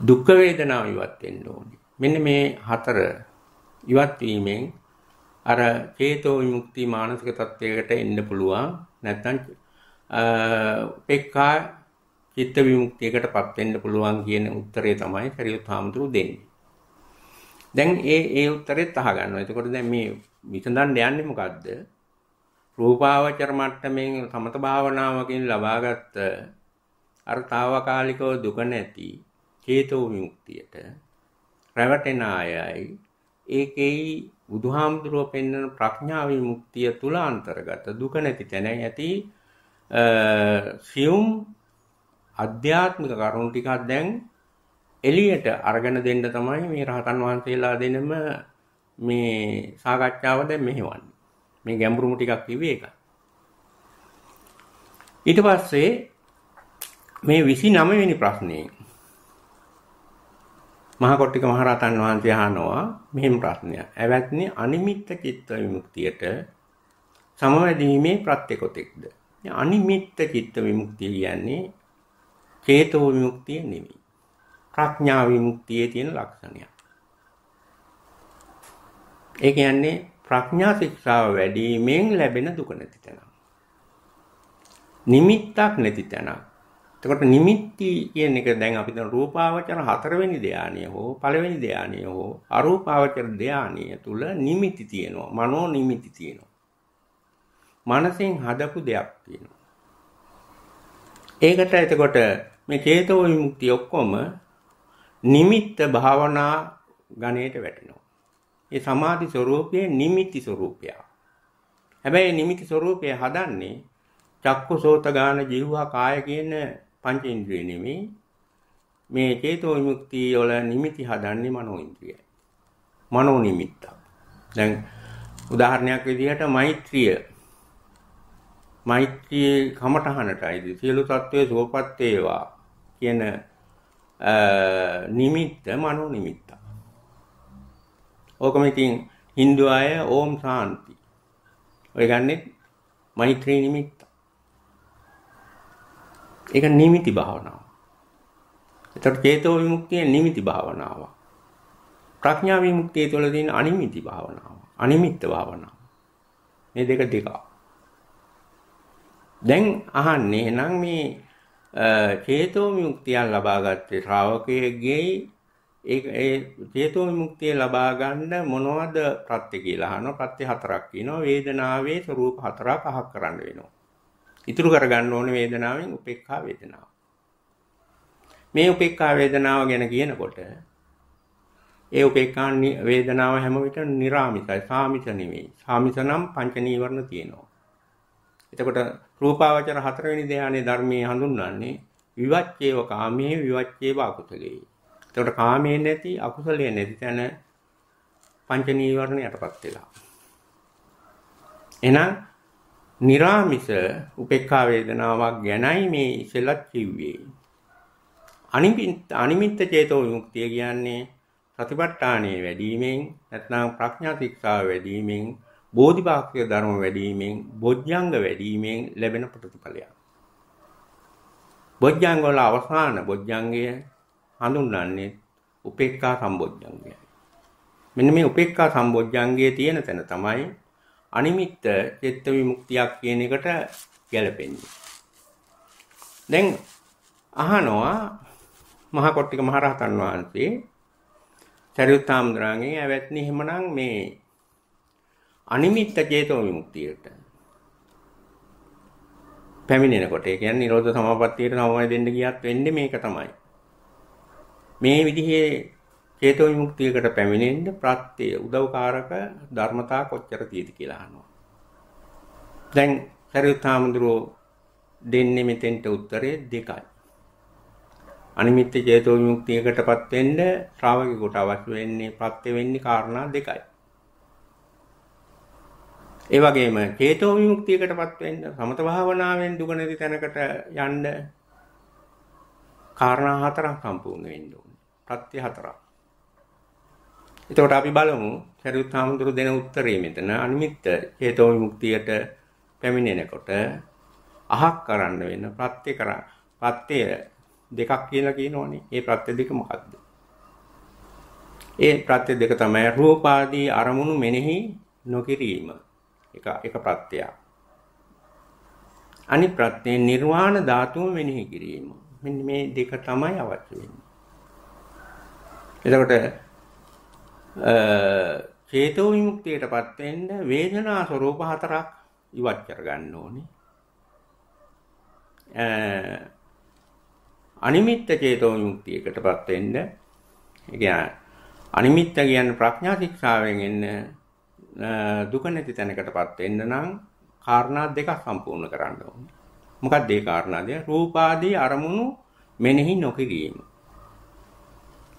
දුක් වේදනාව ඉවත් වෙන්න ඕනේ. මෙන්න මේ හතර ඉවත් වීමෙන් අර චේතෝ විමුක්ති මානසික තත්වයකට එන්න පුළුවන්. නැත්නම් පෙක්කා චිත්ත විමුක්තියකටපත් වෙන්න පුළුවන් කියන උත්තරේ තමයි කරියුත් හාමුදුරු දෙන්නේ. දැන් ඒ ඒ උත්තරෙත් අහගන්නවා. එතකොට දැන් මේ විසඳන්න යන්නේ මොකද්ද? රූපාවචර මට්ටමින් සමත භාවනාවකින් ලබාගත් අර తాවකාලිකව දුක නැති චේතෝ විමුක්තියට රැවටෙන අයයි ඒකෙයි බුදුහාමුදුරුව පෙන්වන ප්‍රඥා විමුක්තිය තුල අන්තර්ගත දුක නැති තැන ඇති සියුම් අධ්‍යාත්මික කරුණු ටිකක් දැන් එළියට අරගෙන දෙන්න තමයි මේ රහතන් වහන්සේලා දෙනම මේ සාකච්ඡාව දැන් මෙහෙවන්නේ. මේ ගැඹුරුම ටිකක් කිව්වේ ඒකයි. ඊට පස්සේ මේ 29 වෙනි ප්‍රශ්නේ මහකොට්ටික මහරහතන් වහන්සේ අහනවා මෙහෙම ප්‍රශ්නයක්. "ඇවැත්නි අනිමිත්ත චිත්ත විමුක්තියට සමවැදීමේ ප්‍රත්‍ය කොතෙක්ද?" අනිමිත්ත චිත්ත විමුක්තිය කියන්නේ චේතෝ විමුක්තිය නෙමෙයි. ප්‍රඥා විමුක්තියේ තියෙන ලක්ෂණයක්. ඒ කියන්නේ ප්‍රඥා ශික්ෂාව වැඩිමෙන් ලැබෙන දුක නැති තැනක්. නිමිත්තක් නැති තැනක්. එතකොට නිමිති කියන එක දැන් අපි දැන් රූපාවචර හතරවෙනි ධානය හෝ පළවෙනි ධානය හෝ අරූපාවචර ධානය තුල නිමිති තියෙනවා මනෝ නිමිති තියෙනවා මනසෙන් හදපු දෙයක් තියෙනවා ඒකට එතකොට මේ චේතෝ විමුක්තිය ඔක්කොම නිමිත්ත භාවනා ගණයට වැටෙනවා ඒ සමාධි ස්වરૂපයේ නිමිති ස්වરૂපය හැබැයි නිමිති ස්වરૂපය හදන්නේ චක්කසෝත ගාන ජීවහා කාය කියන පංචේන්ද්‍රිය නෙමෙයි මේ චේතෝ විමුක්තිය වල නිමිති හදන්නේ මනෝ ඉන්ද්‍රියයි. මනෝ නිමිත්ත. දැන් උදාහරණයක් විදිහට මෛත්‍රිය මෛත්‍රී කමඨහනටයි සියලු தত্ত্বයේ සෝපත් වේවා කියන නිමිත්ත මනෝ නිමිත්ත. ඕකම ඉතින් Hindu අය ඕම් ශාන්ති. ඔය ගන්නෙත් මෛත්‍රී නිමිත්ත. ඒක නිමිති භාවනාව. එතකොට චේතෝ විමුක්තිය නිමිති භාවනාව. ප්‍රඥා විමුක්තිය තුළ තියෙන අනිමිති භාවනාව. අනිමිත්ත භාවනාව. මේ දෙක දෙක. දැන් අහන්නේ නම් මේ චේතෝ විමුක්තිය ලබාගත්තේ ශ්‍රාවකයේගේ ඒ ඒ චේතෝ විමුක්තිය ලබා ගන්න මොනවද ප්‍රත්‍ය කියලා අහනවා ප්‍රත්‍ය හතරක් කියනවා වේදනාවේ ස්වરૂප හතරක් අහක් කරන්න වෙනවා ඉතුරු කරගන්න ඕන වේදනාවෙන් උපේක්ඛා වේදනාව. මේ උපේක්ඛා වේදනාව ගැන කියනකොට ඒ උපේක්ඛා වේදනාව හැම විටම निराமிසයි, සාමිස නෙවෙයි. සාමිස නම් පංච නීවරණ තියෙනවා. එතකොට රූපාවචර හතරවෙනි ධානයේ ධර්මයේ හඳුන්වන්නේ විවච්චේව කාමයේ විවච්චේව අකුසලයේ. එතකොට කාමයේ නැති අකුසලයේ නැති තැන පංච නීවරණ යටපත් වෙලා. එහෙනම් निराමිස උපේක්ඛා වේදනාවක් ගැනයි මේ ඉසෙලක් කිව්වේ. අනිමිත් අනිමිත් චේතෝ විමුක්තිය කියන්නේ සතිපට්ඨානයේ වැඩිවීමෙන් නැත්නම් ප්‍රඥා ශික්ෂාව වැඩිවීමෙන් බෝධිපාක්ෂික ධර්ම වැඩිවීමෙන් බොජ්ජංග වැඩිවීමෙන් ලැබෙන ප්‍රතිඵලයක්. බොජ්ජංග වල අවසාන බොජ්ජංගය හඳුන්වන්නේ උපේක්ඛා සම්බොජ්ජංගයයි. මෙන්න මේ උපේක්ඛා සම්බොජ්ජංගයේ තියෙන තැන තමයි අනිමිත්ත චිත්ත විමුක්තියක් කියන එකට ගැලපෙන්නේ. දැන් අහනවා මහකොට්ටික මහරහතන් වහන්සේ චරිතාම්ද්‍රාංගේ ඇවැත්නි එහෙමනම් මේ අනිමිත්ත චේතෝ විමුක්තියට පැමිණෙනකොට ඒ කියන්නේ නිරෝධ සමාපත්තියට සමවය දෙන්න ගියත් වෙන්නේ මේක තමයි. මේ විදිහේ චේතෝ විමුක්තියකට පැමිණෙන්න ප්‍රත්‍ය උදව්කාරක ධර්මතා කොච්චර තියෙද කියලා අහනවා. දැන් සරියුත් හාමුදුරුවෝ දෙන්නේ මෙතෙන්ට උත්තරේ දෙකයි. අනිමිත්‍ය චේතෝ විමුක්තියකටපත් වෙන්න ශ්‍රාවකෙකුට අවශ්‍ය වෙන්නේ ප්‍රත්‍ය වෙන්නේ කාරණා දෙකයි. ඒ වගේම චේතෝ විමුක්තියකටපත් වෙන්න සමත භාවනාවෙන් දුක නැති තැනකට යන්න කාරණා හතරක් සම්පූර්ණ වෙන්න ඕනේ. ප්‍රත්‍ය හතරක්. එතකොට අපි බලමු සරියුත් හාමුදුරු දෙන උත්තරේ මෙතන අනිමිත්ත හේතෝ විමුක්තියට පැමිණෙනකොට අහක් කරන්න වෙන ප්‍රත්‍ය කර ප්‍රත්‍ය දෙකක් කියලා කියනෝනේ. ඒ ප්‍රත්‍ය දෙක මොකක්ද? ඒ ප්‍රත්‍ය දෙක තමයි රූපාදී අරමුණු මෙනෙහි නොකිරීම. එක එක ප්‍රත්‍යයක්. අනිත් ප්‍රත්‍ය නිර්වාණ ධාතුව මෙනෙහි කිරීම. මෙන්න මේ දෙක තමයි අවශ්‍ය වෙන්නේ. එතකොට චේතෝ විමුක්තියටපත් වෙන්න වේදනා ස්වરૂප හතරක් ඉවත් කරගන්න ඕනේ. අනිමිත්ත චේතෝ විමුක්තියකටපත් වෙන්න කියන්නේ අනිමිත්ත කියන්නේ ප්‍රඥා ශික්ෂාවෙන් එන්න දුක නැති තැනකටපත් වෙන්න නම් කාරණා දෙකක් සම්පූර්ණ කරන්න ඕනේ. මොකක්ද ඒ කාරණා දෙක? රූපාදී අරමුණු මෙනෙහි නොකිරීම.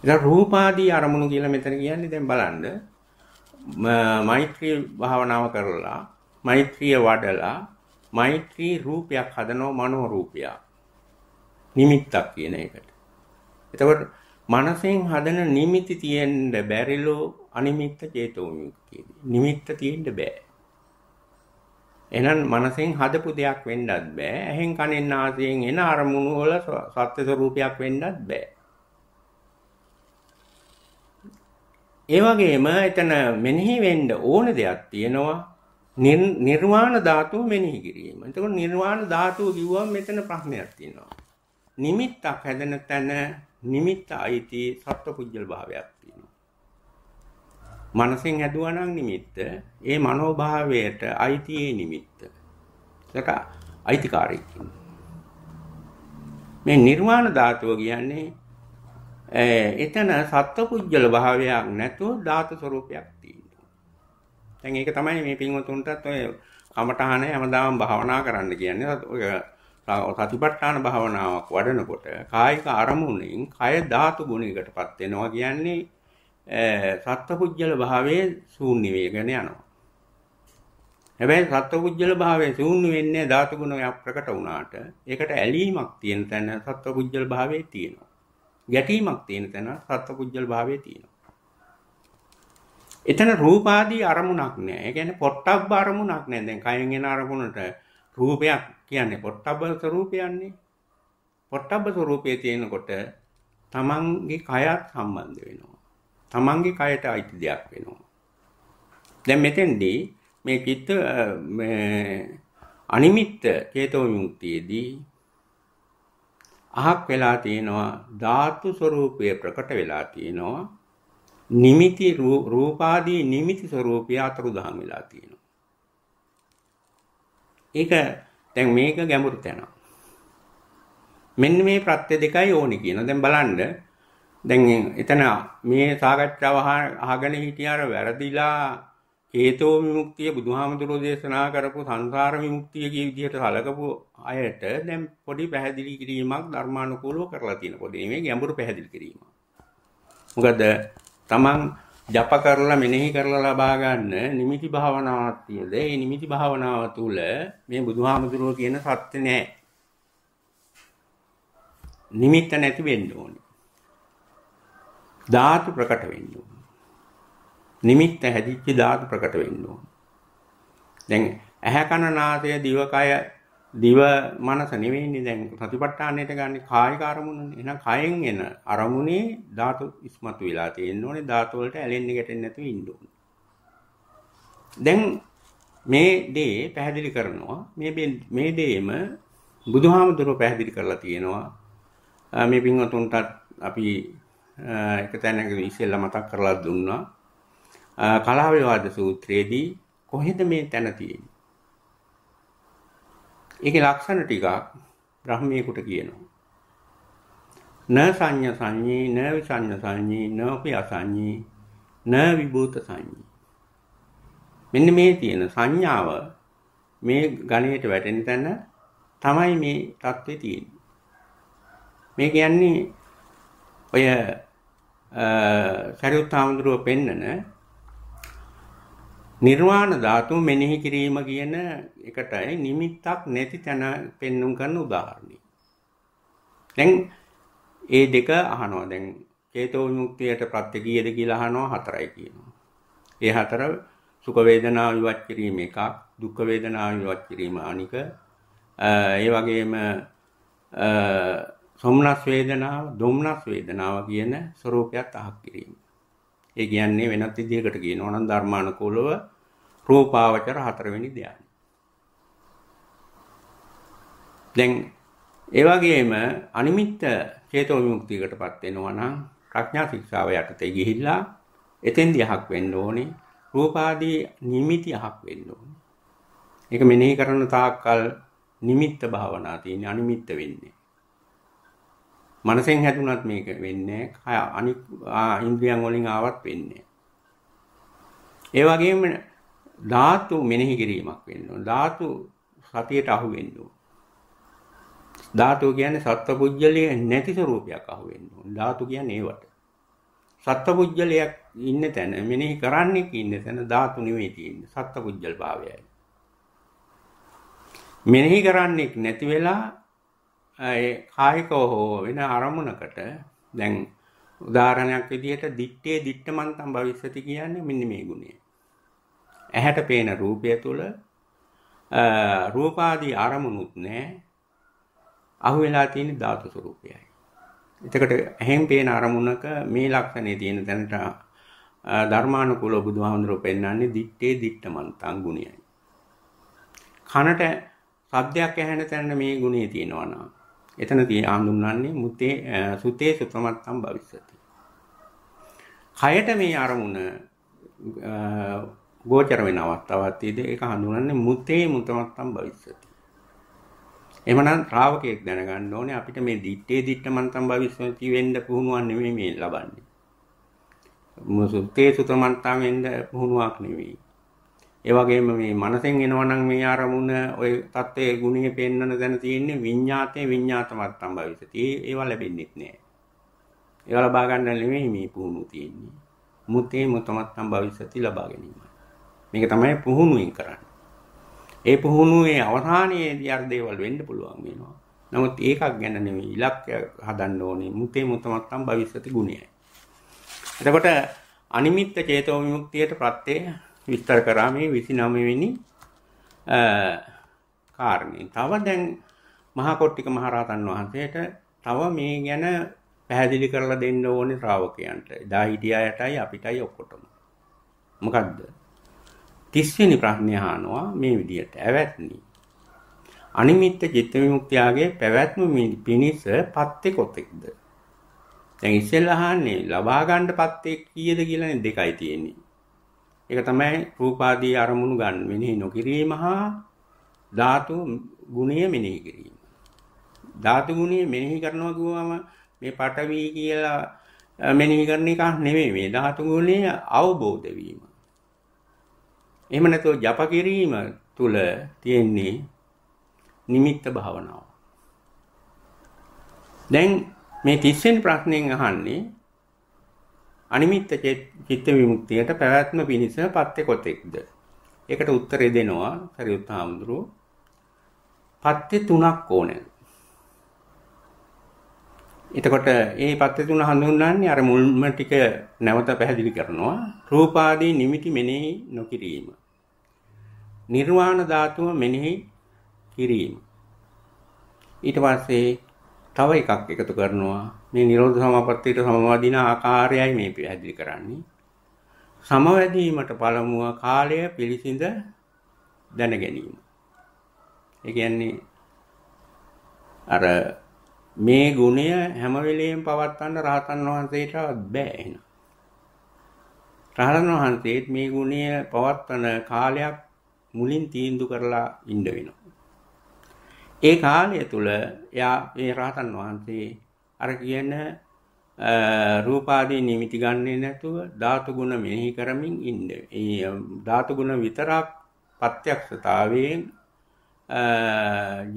ඉතින් රූපාදී අරමුණු කියලා මෙතන කියන්නේ දැන් බලන්න මෛත්‍රී භාවනාව කරලා මෛත්‍රිය වඩලා මෛත්‍රී රූපයක් හදනවා මනෝ රූපයක් නිමිත්තක් කියන එකට. එතකොට මනසෙන් හදන නිමිති තියෙන්න බැරිලෝ අනිමිත්ත චේතෝමුක්තියදී. නිමිත්ත තියෙන්න බෑ. එහෙනම් මනසෙන් හදපු දෙයක් වෙන්නත් බෑ. ඇහෙන් කනෙන් නාසයෙන් එන අරමුණු වල සත්‍ය ස්වરૂපයක් වෙන්නත් බෑ. ඒ වගේම එතන මෙනෙහි වෙන්න ඕන දෙයක් තියෙනවා නිර්වාණ ධාතුව මෙනෙහි කිරීම. එතකොට නිර්වාණ ධාතුව කිව්වම මෙතන ප්‍රශ්නයක් තියෙනවා. නිමිත්තක් හැදෙන තැන නිමිත්ත අයිති සත්පුජ්‍යල භාවයක් තියෙනවා. මනසෙන් හැදුවා නම් නිමිත්ත, ඒ මනෝභාවයට අයිති ඒ නිමිත්ත. ඒක අයිතිකාරී කියන්නේ. මේ නිර්වාණ ධාතුව කියන්නේ එතන සත්පුජ්‍යල භාවයක් නැතුව ධාතු ස්වરૂපයක් තියෙනවා. දැන් ඒක තමයි මේ පින්වතුන්ටත් ඔය කමඨහන හැමදාම භාවනා කරන්න කියන්නේ. ඔය සතිපට්ඨාන භාවනාවක් වඩනකොට කායික අරමුණෙන් කය ධාතු ගුණයකටපත් වෙනවා කියන්නේ සත්පුජ්‍යල භාවයේ ශූන්‍ය වේගන යනවා. හැබැයි සත්පුජ්‍යල භාවයේ ශූන්‍ය වෙන්නේ ධාතු ගුණයක් ප්‍රකට වුණාට ඒකට ඇලීමක් තියෙන තැන සත්පුජ්‍යල භාවයේ තියෙනවා. ගැටීමක් තියෙන තැන සත්පුජ්‍යල භාවයේ තියෙනවා. එතන රූපාදී අරමුණක් නෑ. ඒ කියන්නේ පොට්ටබ්බ අරමුණක් නෑ. දැන් කයෙන් එන අරමුණට රූපයක් කියන්නේ පොට්ටබ්බ ස්වરૂපයන්නේ. පොට්ටබ්බ ස්වરૂපයේ තියෙනකොට තමන්ගේ කයත් සම්බන්ධ වෙනවා. තමන්ගේ කයට අයිති දෙයක් වෙනවා. දැන් මෙතෙන්දී මේ චිත්ත මේ අනිමිත්ත චේතෝ විමුක්තියේදී අහක් වෙලා තියෙනවා ධාතු ස්වરૂපය ප්‍රකට වෙලා තියෙනවා නිමිති රූපාදී නිමිති ස්වરૂපය අතුරුදහන් වෙලා තියෙනවා ඒක දැන් මේක ගැඹුරු තැන මෙන්න මේ ප්‍රත්‍ය දෙකයි ඕනි කියන දැන් බලන්න දැන් එතන මේ සාකච්ඡාව අහගෙන හිටියාර වැරදිලා චේතෝ විමුක්තිය බුදුහාමුදුරෝ දේශනා කරපු සංසාර විමුක්තිය කියන විදිහට සලකපු අයට දැන් පොඩි පැහැදිලි කිරීමක් ධර්මානුකූලව කරලා තියෙන පොඩි මේ ගැඹුරු පැහැදිලි කිරීම. මොකද තමන් ජප කරලා මෙනෙහි කරලා ලබා ගන්න නිමිති භාවනාවක් තියෙද ඒ නිමිති භාවනාව තුළ මේ බුදුහාමුදුරෝ කියන සත්‍ය නෑ. නිමිත්ත නැති වෙන්න ඕනේ. ධාතු ප්‍රකට වෙන්න ඕනේ. නිමිත්ත හැදිච්ච ධාතු ප්‍රකට වෙන්න ඕන. දැන් ඇහැ කන නාසය දිව කය දිව මනස නෙවෙයිනේ දැන් ප්‍රතිපට්ඨානෙට ගන්න කායික අරමුණනේ. එහෙනම් කයෙන් එන අරමුණේ ධාතු ඉස්මතු වෙලා තියෙන්න ඕනේ. ධාතු වලට ඇලෙන්නේ ගැටෙන්නේ නැතුව ඉන්න ඕනේ. දැන් මේ දේ පැහැදිලි කරනවා. මේ මේ දේම බුදුහාමුදුරුව පැහැදිලි කරලා තියෙනවා. මේ පින්වතුන්ටත් අපි එක තැනක ඉස්සෙල්ලා මතක් කරලා දුන්නා. කලහ විවාද සූත්‍රයේදී කොහෙද මේ තැන තියෙන්නේ? ඒකේ ලක්ෂණ ටිකක් බ්‍රහ්මීයකට කියනවා. න සංඤ සංඤී න විසඤ්ඤ සංඤී න පියසඤ්ඤී න විභූත සංඤී මෙන්න මේ තියෙන සංඥාව මේ ගණයට වැටෙන තැන තමයි මේ தත්ත්වේ තියෙන්නේ මේ කියන්නේ ඔය අ සරියුත් ආමඳුරව පෙන්නන නිර්වාණ ධාතු මෙනෙහි කිරීම කියන එකටයි නිමිත්තක් නැති තැන පෙන්눔 කරන උදාහරණය. දැන් ඒ දෙක අහනවා. දැන් චේතෝ විමුක්තියට ප්‍රත්‍ය කීයද කියලා අහනවා හතරයි කියනවා. ඒ හතර සුඛ වේදනා විවත් කිරීම එකක්, දුක්ඛ වේදනා විවත් කිරීම අනික, ඒ වගේම සොම්නස් වේදනාව, දුම්නස් වේදනාව කියන ස්වરૂපයක් අහක් කිරීම. ඒ කියන්නේ වෙනත් විදිහකට කියනවා නම් ධර්මානුකූලව රූපාවචර හතරවෙනි ධ්‍යාන. දැන් ඒ වගේම අනිමිත්ත චේතෝ විමුක්තියකටපත් වෙනවා නම් ප්‍රඥා ශික්ෂාව යටතේ ගිහිල්ලා එතෙන්දී අහක් වෙන්න ඕනේ රූපාදී නිමිති අහක් වෙන්න ඕනේ. ඒක මෙනෙහි කරන තාක්කල් නිමිත්ත භාවනා තියෙන අනිමිත්ත වෙන්නේ. මනසෙන් හැදුනත් මේක වෙන්නේ කය අනික් ඉන්ද්‍රියන් වලින් ආවත් වෙන්නේ ඒ වගේම ධාතු මෙනෙහි කිරීමක් වෙන්න ඕන ධාතු සතියට අහු වෙන්න ඕන ධාතු කියන්නේ සත්පුජ්‍යලයේ නැති ස්වરૂපයක් අහු වෙන්න ඕන ධාතු කියන්නේ ඒවට සත්පුජ්‍යලයක් ඉන්න තැන මෙනෙහි කරන්නේ ඉන්න තැන ධාතු නෙවෙයි තියෙන්නේ සත්පුජ්‍යල් භාවයයි මෙනෙහි කරන්නේක් නැති වෙලා කායිකව හෝ වෙන අරමුණකට දැන් උදාහරණයක් විදිහට දිත්තේ දිත්තමන්තම් භවිෂ්‍යති කියන්නේ මෙන්න මේ ගුණය. ඇහැට පේන රූපය තුල රූපාදී අරමුණුත් නැහැ. අහු වෙලා තියෙන ධාතු ස්වરૂපයයි. එතකොට ඇහෙන් පේන අරමුණක මේ ලක්ෂණේ තියෙන දැනට ධර්මානුකූල බුදුහාමුදුරුවෝ පෙන්වන්නේ දිත්තේ දිත්තමන්තම් ගුණයයි. කනට ශබ්දයක් ඇහෙන තැන මේ ගුණය තියෙනවා නම් එතනදී ආඳුන්වන්නේ මුතේ සුතේ සුප්‍රමත්තම් භවිස්සති. කයට මේ අරමුණ ගෝචර වෙන අවස්ථාවක් තියදී ඒක හඳුනන්නේ මුතේ මුතමත්තම් භවිස්සති. එමනම් ශ්‍රාවකයෙක් දැනගන්න ඕනේ අපිට මේ දිත්තේ දිත්ත මන්තම් භවිෂ්‍යති වෙන්න පුහුණුවක් නෙමෙයි මේ ලබන්නේ. මුසුත්තේ සුතමන්තම් වෙන්න පුහුණුවක් නෙමෙයි. ඒ වගේම මේ මනසෙන් එනවනම් මේ ආරමුණ ওই தත්ත්වයේ ගුණයේ පෙන්වන දැන තියෙන්නේ විඤ්ඤාතේ විඤ්ඤාතමත් සම්භවිතී ඒවා ලැබෙන්නේ නැහැ. ඒවා ලබා ගන්න නෙමෙයි මේ පුහුණුව තියෙන්නේ. මුතේ මුතමත් සම්භවිතී ලබා ගැනීම. මේක තමයි පුහුණුවෙන් කරන්නේ. ඒ පුහුණුවේ අවසානයේදී අර දේවල් වෙන්න පුළුවන් වෙනවා. නමුත් ඒකක් ගැන නෙමෙයි ඉලක්කය හදන්න ඕනේ මුතේ මුතමත්තම් භවිෂ්‍යති ගුණයයි. එතකොට අනිමිත්ත චේතෝ විමුක්තියට ප්‍රත්‍යේ විස්තර කරා මේ 29 වෙනි කාරණේ. තව දැන් මහා කොට්ටික මහරහතන් වහන්සේට තව මේ ගැන පැහැදිලි කරලා දෙන්න ඕනේ ශ්‍රාවකයන්ට. එදා හිටියා යටයි අපිටයි ඔක්කොටම. මොකද්ද? 30 වෙනි ප්‍රශ්නය අහනවා මේ විදිහට. ඇවැත්නි. අනිමිත්ත චිත්ත විමුක්තියගේ පැවැත්ම පිණිස පත්තේ කොතෙක්ද? දැන් ඉස්සෙල්ලා අහන්නේ ලබා ගන්න පත්තේ කීයද කියලානේ දෙකයි තියෙන්නේ. ඒක තමයි රූපාදී අරමුණු ගන්න මෙනෙහි නොකිරීම හා ධාතු ගුණය මෙනෙහි කිරීම. ධාතු ගුණය මෙනෙහි කරනවා කිව්වම මේ පඨවි කියලා මෙනෙහි කරන එක නෙමෙයි මේ ධාතු ගුණය අවබෝධ වීම. එහෙම නැත්නම් ජප කිරීම තුල තියෙන්නේ නිමිත්ත භාවනාව. දැන් මේ 30 වෙනි ප්‍රශ්නෙන් අහන්නේ අනිමිත්ත චිත්ත විමුක්තියට පැවැත්ම පිණිස පත්‍ය කොතෙක්ද? ඒකට උත්තරේ දෙනවා සරියුත් හාමුදුරුව. පත්‍ය තුනක් ඕනේ. එතකොට මේ පත්‍ය තුන හඳුන්වන්නේ අර මුල්ම ටික නැවත පැහැදිලි කරනවා. රූපාදී නිමිති මෙනෙහි නොකිරීම. නිර්වාණ ධාතුව මෙනෙහි කිරීම. ඊට පස්සේ තව එකක් එකතු කරනවා මේ නිරෝධ සමාපත්තියට සමවදින ආකාරයයි මේ පැහැදිලි කරන්නේ සමවැදීමට පළමුව කාලය පිළිසිඳ දැන ගැනීම ඒ කියන්නේ අර මේ ගුණය හැම වෙලෙම පවත්වන්න රහතන් වහන්සේට බෑ එහෙනම් රහතන් වහන්සේත් මේ ගුණය පවත්වන කාලයක් මුලින් තීන්දුව කරලා ඉන්න වෙනවා ඒ කාලය තුල එයා මේ රහතන් වහන්සේ අර කියන රූපාදී නිමිති ගන්නේ නැතුව ධාතු ගුණ මෙනෙහි කරමින් ඉන්න. ඒ ධාතු ගුණ විතරක් ప్రత్యක්ෂතාවයෙන්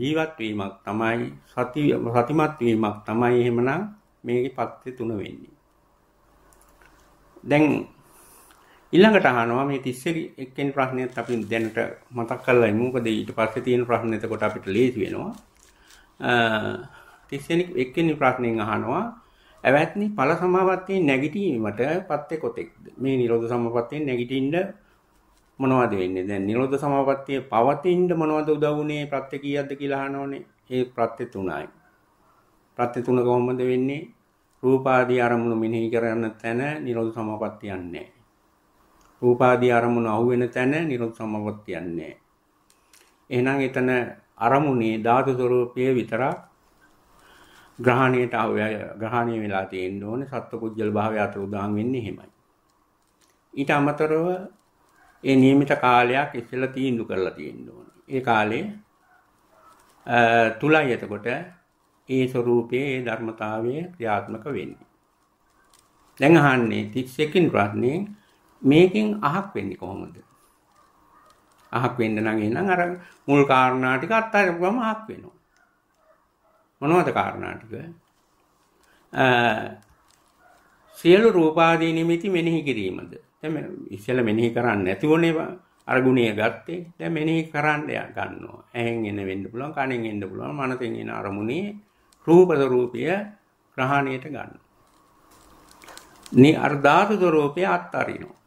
ජීවත් වීමක් තමයි සති සතිමත් වීමක් තමයි එහෙමනම් මේකේ පත්‍ය තුන වෙන්නේ. දැන් ඊළඟට අහනවා මේ 31 එක්කෙනි ප්‍රශ්නයත් අපි දැනට මතක් කරලා ඉමු. මොකද ඊට පස්සේ තියෙන ප්‍රශ්න එතකොට අපිට ලේසි වෙනවා. අ 31 එක්කෙනි ප්‍රශ්නෙන් අහනවා ඇවැත්නි ඵල සමාපත්තියේ නැගිටීමට පත්තේ කොතෙක්ද? මේ නිරෝධ සමාපත්තියේ නැගිටින්න මොනවද වෙන්නේ? දැන් නිරෝධ සමාපත්තිය පවතින්න මොනවද උදව් වුනේ? ප්‍රත්‍ය කීයක්ද කියලා අහනෝනේ. ඒ ප්‍රත්‍ය තුනයි. ප්‍රත්‍ය තුන කොහොමද වෙන්නේ? රූපාදී අරමුණු මෙනෙහි කරන තැන නිරෝධ සමාපත්තියක් නැහැ. රූපාදී අරමුණ අහුවෙන තැන නිරුත්සමවත් යන්නේ. එහෙනම් එතන අරමුණේ ධාතු ස්වરૂපය විතරක් ග්‍රහණයට ග්‍රහණය වෙලා තියෙන්න ඕනේ සත්ව කුජල භාවය අතර උදාන් වෙන්නේ එහෙමයි. ඊට අමතරව ඒ નિયમિત කාලයක් ඉස්සෙල්ලා තීන්දුව කරලා තියෙන්න ඕනේ. ඒ කාලේ තුලයි එතකොට ඒ ස්වરૂපයේ ඒ ධර්මතාවය ක්‍රියාත්මක වෙන්නේ. දැන් අහන්නේ 31 කින් රත්නේ මේකෙන් අහක් වෙන්නේ කොහොමද? අහක් වෙන්න නම් එහෙනම් අර මුල් කාරණා ටික අත්හැරපුවම අහක් වෙනවා. මොනවද කාරණා ටික? සියලු රූපාදී නිමිති මෙනෙහි කිරීමද? දැන් ඉස්සෙල්ලා මෙනෙහි කරන්නේ නැතිවනේ අර ගුණය ගත්තේ. දැන් මෙනෙහි කරන්න ගන්නවා. ඇහෙන් එන වෙන්න පුළුවන්, කනෙන් එන්න පුළුවන්, මනසෙන් එන අරමුණේ රූපද රූපය ග්‍රහණයට ගන්නවා. නි අර ධාතු ස්වરૂපය අත්හරිනවා.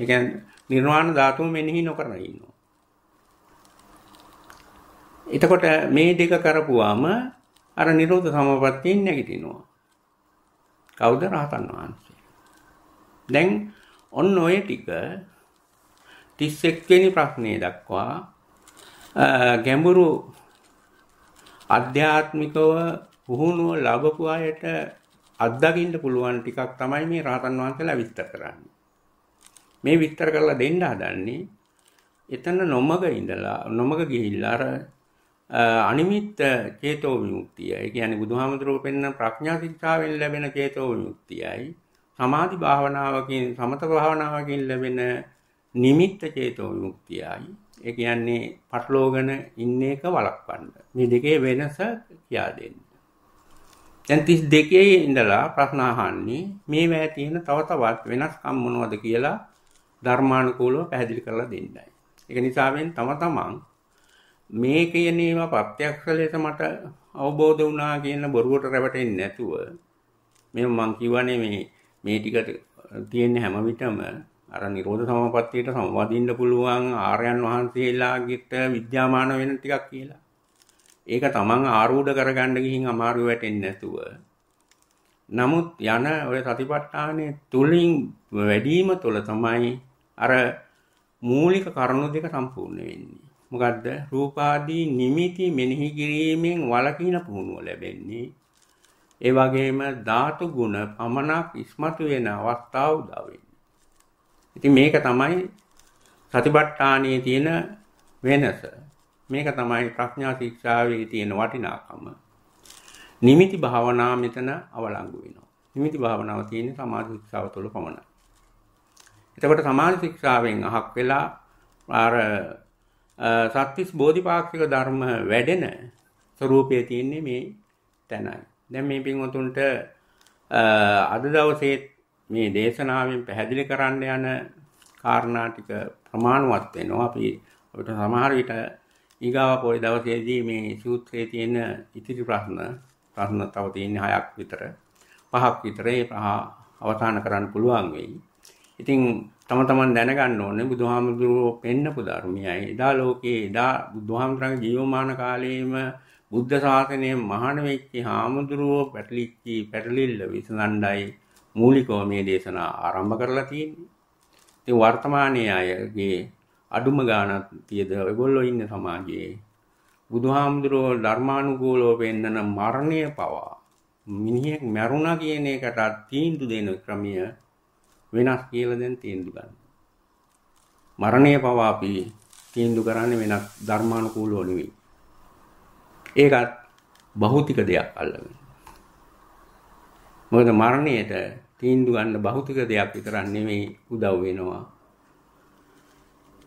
ඒ කියන්නේ නිර්වාණ ධාතුව මෙනෙහි නොකරන ඉන්නවා. එතකොට මේ දෙක කරපුවාම අර නිරෝධ සමාපත්තියෙන් නැගිටිනවා. කවුද රහතන් වහන්සේ? දැන් ඔන්න ඔය ටික 31 වෙනි ප්‍රශ්නේ දක්වා ගැඹුරු අධ්‍යාත්මිකව පුහුණුව ලැබපු අයට අත්දකින්න පුළුවන් ටිකක් තමයි මේ රහතන් වහන්සේලා විස්තර කරන්නේ. මේ විස්තර කරලා දෙන්න හදන්නේ එතන නොමග ඉඳලා නොමග ගිහිල්ලා අර අනිමිත් චේතෝ විමුක්තිය. ඒ කියන්නේ බුදුහාමුදුරුවෝ පෙන්න ප්‍රඥා ශික්ෂාවෙන් ලැබෙන චේතෝ විමුක්තියයි සමාධි භාවනාවකින් සමත භාවනාවකින් ලැබෙන නිමිත්ත චේතෝ විමුක්තියයි. ඒ කියන්නේ පටලෝගන ඉන්න එක වළක්වන්න. මේ දෙකේ වෙනස කියා දෙන්න. දැන් 32 ඉඳලා ප්‍රශ්න අහන්නේ මේ වැය තියෙන තව තවත් වෙනස්කම් මොනවද කියලා ධර්මානුකූලව පැහැදිලි කරලා දෙන්නයි. ඒක නිසාවෙන් තම තමන් මේ කියන ඒවා ප්‍රත්‍යක්ෂ ලෙස මට අවබෝධ වුණා කියන බොරුවට රැවටෙන්නේ නැතුව මේ මම කියවනේ මේ මේ ටික තියෙන හැම විටම අර නිරෝධ සමාපත්තියට සම්වදින්න පුළුවන් ආර්යයන් වහන්සේලාගිට විද්‍යාමාන වෙන ටිකක් කියලා. ඒක තමන් ආරූඪ කරගන්න ගිහින් අමාරු වෙටෙන්නේ නැතුව. නමුත් යන ඔය සතිපට්ඨානයේ තුලින් වැඩිම තුල තමයි අර මූලික කරුණු දෙක සම්පූර්ණ වෙන්නේ. මොකද්ද? රූපාදී නිමිති මෙනෙහි කිරීමෙන් වළකින පුහුණුව ලැබෙන්නේ. ඒ වගේම ධාතු ගුණ පමණක් ඉස්මතු වෙන අවස්ථාව උදා වෙන්නේ. ඉතින් මේක තමයි සතිපට්ඨානයේ තියෙන වෙනස. මේක තමයි ප්‍රඥා ශික්ෂාවේ තියෙන වටිනාකම. නිමිති භාවනාව මෙතන අවලංගු වෙනවා. නිමිති භාවනාව තියෙන්නේ සමාධි ශික්ෂාව තුළ පමණයි. එතකොට සමාන ශික්ෂාවෙන් අහක් වෙලා අර සත්‍තිස් බෝධිපාක්ෂික ධර්ම වැඩෙන ස්වરૂපයේ තියෙන්නේ මේ තැනයි. දැන් මේ පින්වතුන්ට අද දවසේ මේ දේශනාවෙන් පැහැදිලි කරන්න යන කාරණා ටික ප්‍රමාණවත් වෙනවා. අපි අපිට සමහර විට ඊගාව පොයි දවසේදී මේ සූත්‍රයේ තියෙන ඉතිරි ප්‍රශ්න ප්‍රශ්න තව තියෙන හයක් විතර පහක් විතර ඒ පහ අවසන් කරන්න පුළුවන් වෙයි. ඉතින් තම තමන් දැනගන්න ඕනේ බුදුහාමුදුරුවෝ පෙන්නපු ධර්මයයි. එදා ලෝකයේ එදා බුදුහාමුදුරන්ගේ ජීවමාන කාලයේම බුද්ධ ශාසනයේ මහාන වෙච්ච හාමුදුරුවෝ පැටලිච්ච පැටලිල්ල විසඳණ්ඩයි මූලිකව මේ දේශනා ආරම්භ කරලා තියෙන්නේ. ඉතින් වර්තමානයේ අයගේ අඩුම ගාණක් තියද ඔයගොල්ලෝ ඉන්න සමාජයේ බුදුහාමුදුරුවෝ ධර්මානුකූලව පෙන්නන මරණය පවා මිනිහෙක් මැරුණා කියන එකට තීන්දුව දෙන ක්‍රමය වෙනස් කියලා දැන් තීන්දුව ගන්න. මරණය පවා අපි තීන්දුව කරන්නේ වෙනස් ධර්මානුකූලව නෙවෙයි. ඒකත් භෞතික දෙයක් අල්ලගෙන. මොකද මරණයට තීන්දුව ගන්න භෞතික දෙයක් විතරක් නෙවෙයි උදව් වෙනවා.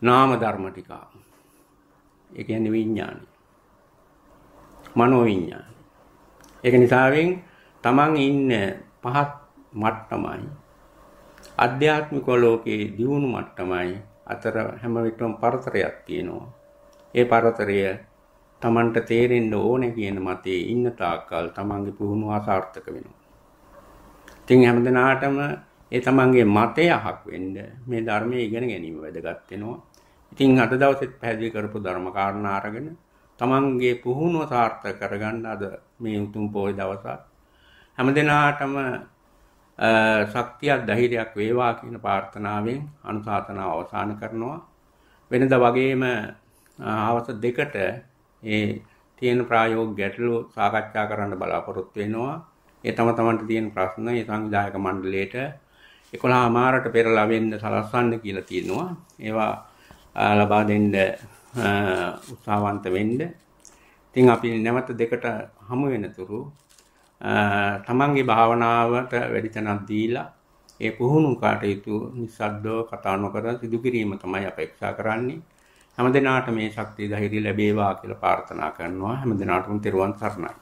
නාම ධර්ම ටික. ඒ කියන්නේ විඥානය. මනෝ විඥානය. ඒක නිසාවෙන් තමන් ඉන්න පහත් මට්ටමයි අධ්‍යාත්මික ලෝකයේ දියුණු මට්ටමයි අතර හැම විටම පරතරයක් තියෙනවා. ඒ පරතරය Tamanට තේරෙන්න ඕනේ කියන මතයේ ඉන්න තාක්කල් Tamanගේ පුහුණුව අසාර්ථක වෙනවා. ඉතින් හැමදෙනාටම ඒ Tamanගේ මතය අහක් වෙන්න මේ ධර්මයේ ඉගෙන ගැනීම වැදගත් වෙනවා. ඉතින් අද දවසෙත් පැහැදිලි කරපු ධර්ම කාරණා අරගෙන Tamanගේ පුහුණුව සාර්ථක කරගන්න අද මේ උතුම් පොය දවසත් හැමදෙනාටම ශක්තියක් ධෛර්යයක් වේවා කියන ප්‍රාර්ථනාවෙන් අනුශාසනාව අවසන් කරනවා වෙනද වගේම හවස දෙකට ඒ තියෙන ප්‍රායෝගික ගැටලු සාකච්ඡා කරන්න බලාපොරොත්තු වෙනවා ඒ තම තමන්ට තියෙන ප්‍රශ්න ඒ සංවිධායක මණ්ඩලයට 11 මාරට පෙර ලැබෙන්න සලස්වන්න කියලා තියෙනවා ඒවා ලබා දෙන්න උත්සාහවන්ත වෙන්න ඉතින් අපි නැවත දෙකට හමු වෙනතුරු තමන්ගේ භාවනාවට වැඩි තැනක් දීලා ඒ පුහුණු කාටයුතු නිස්සද්දව කතා නොකර සිදු කිරීම තමයි අපේක්ෂා කරන්නේ. හැම දිනාට මේ ශක්තිය ධෛර්ය ලැබේවා කියලා ප්‍රාර්ථනා කරනවා. හැම දිනාටම තෙරුවන් සරණයි.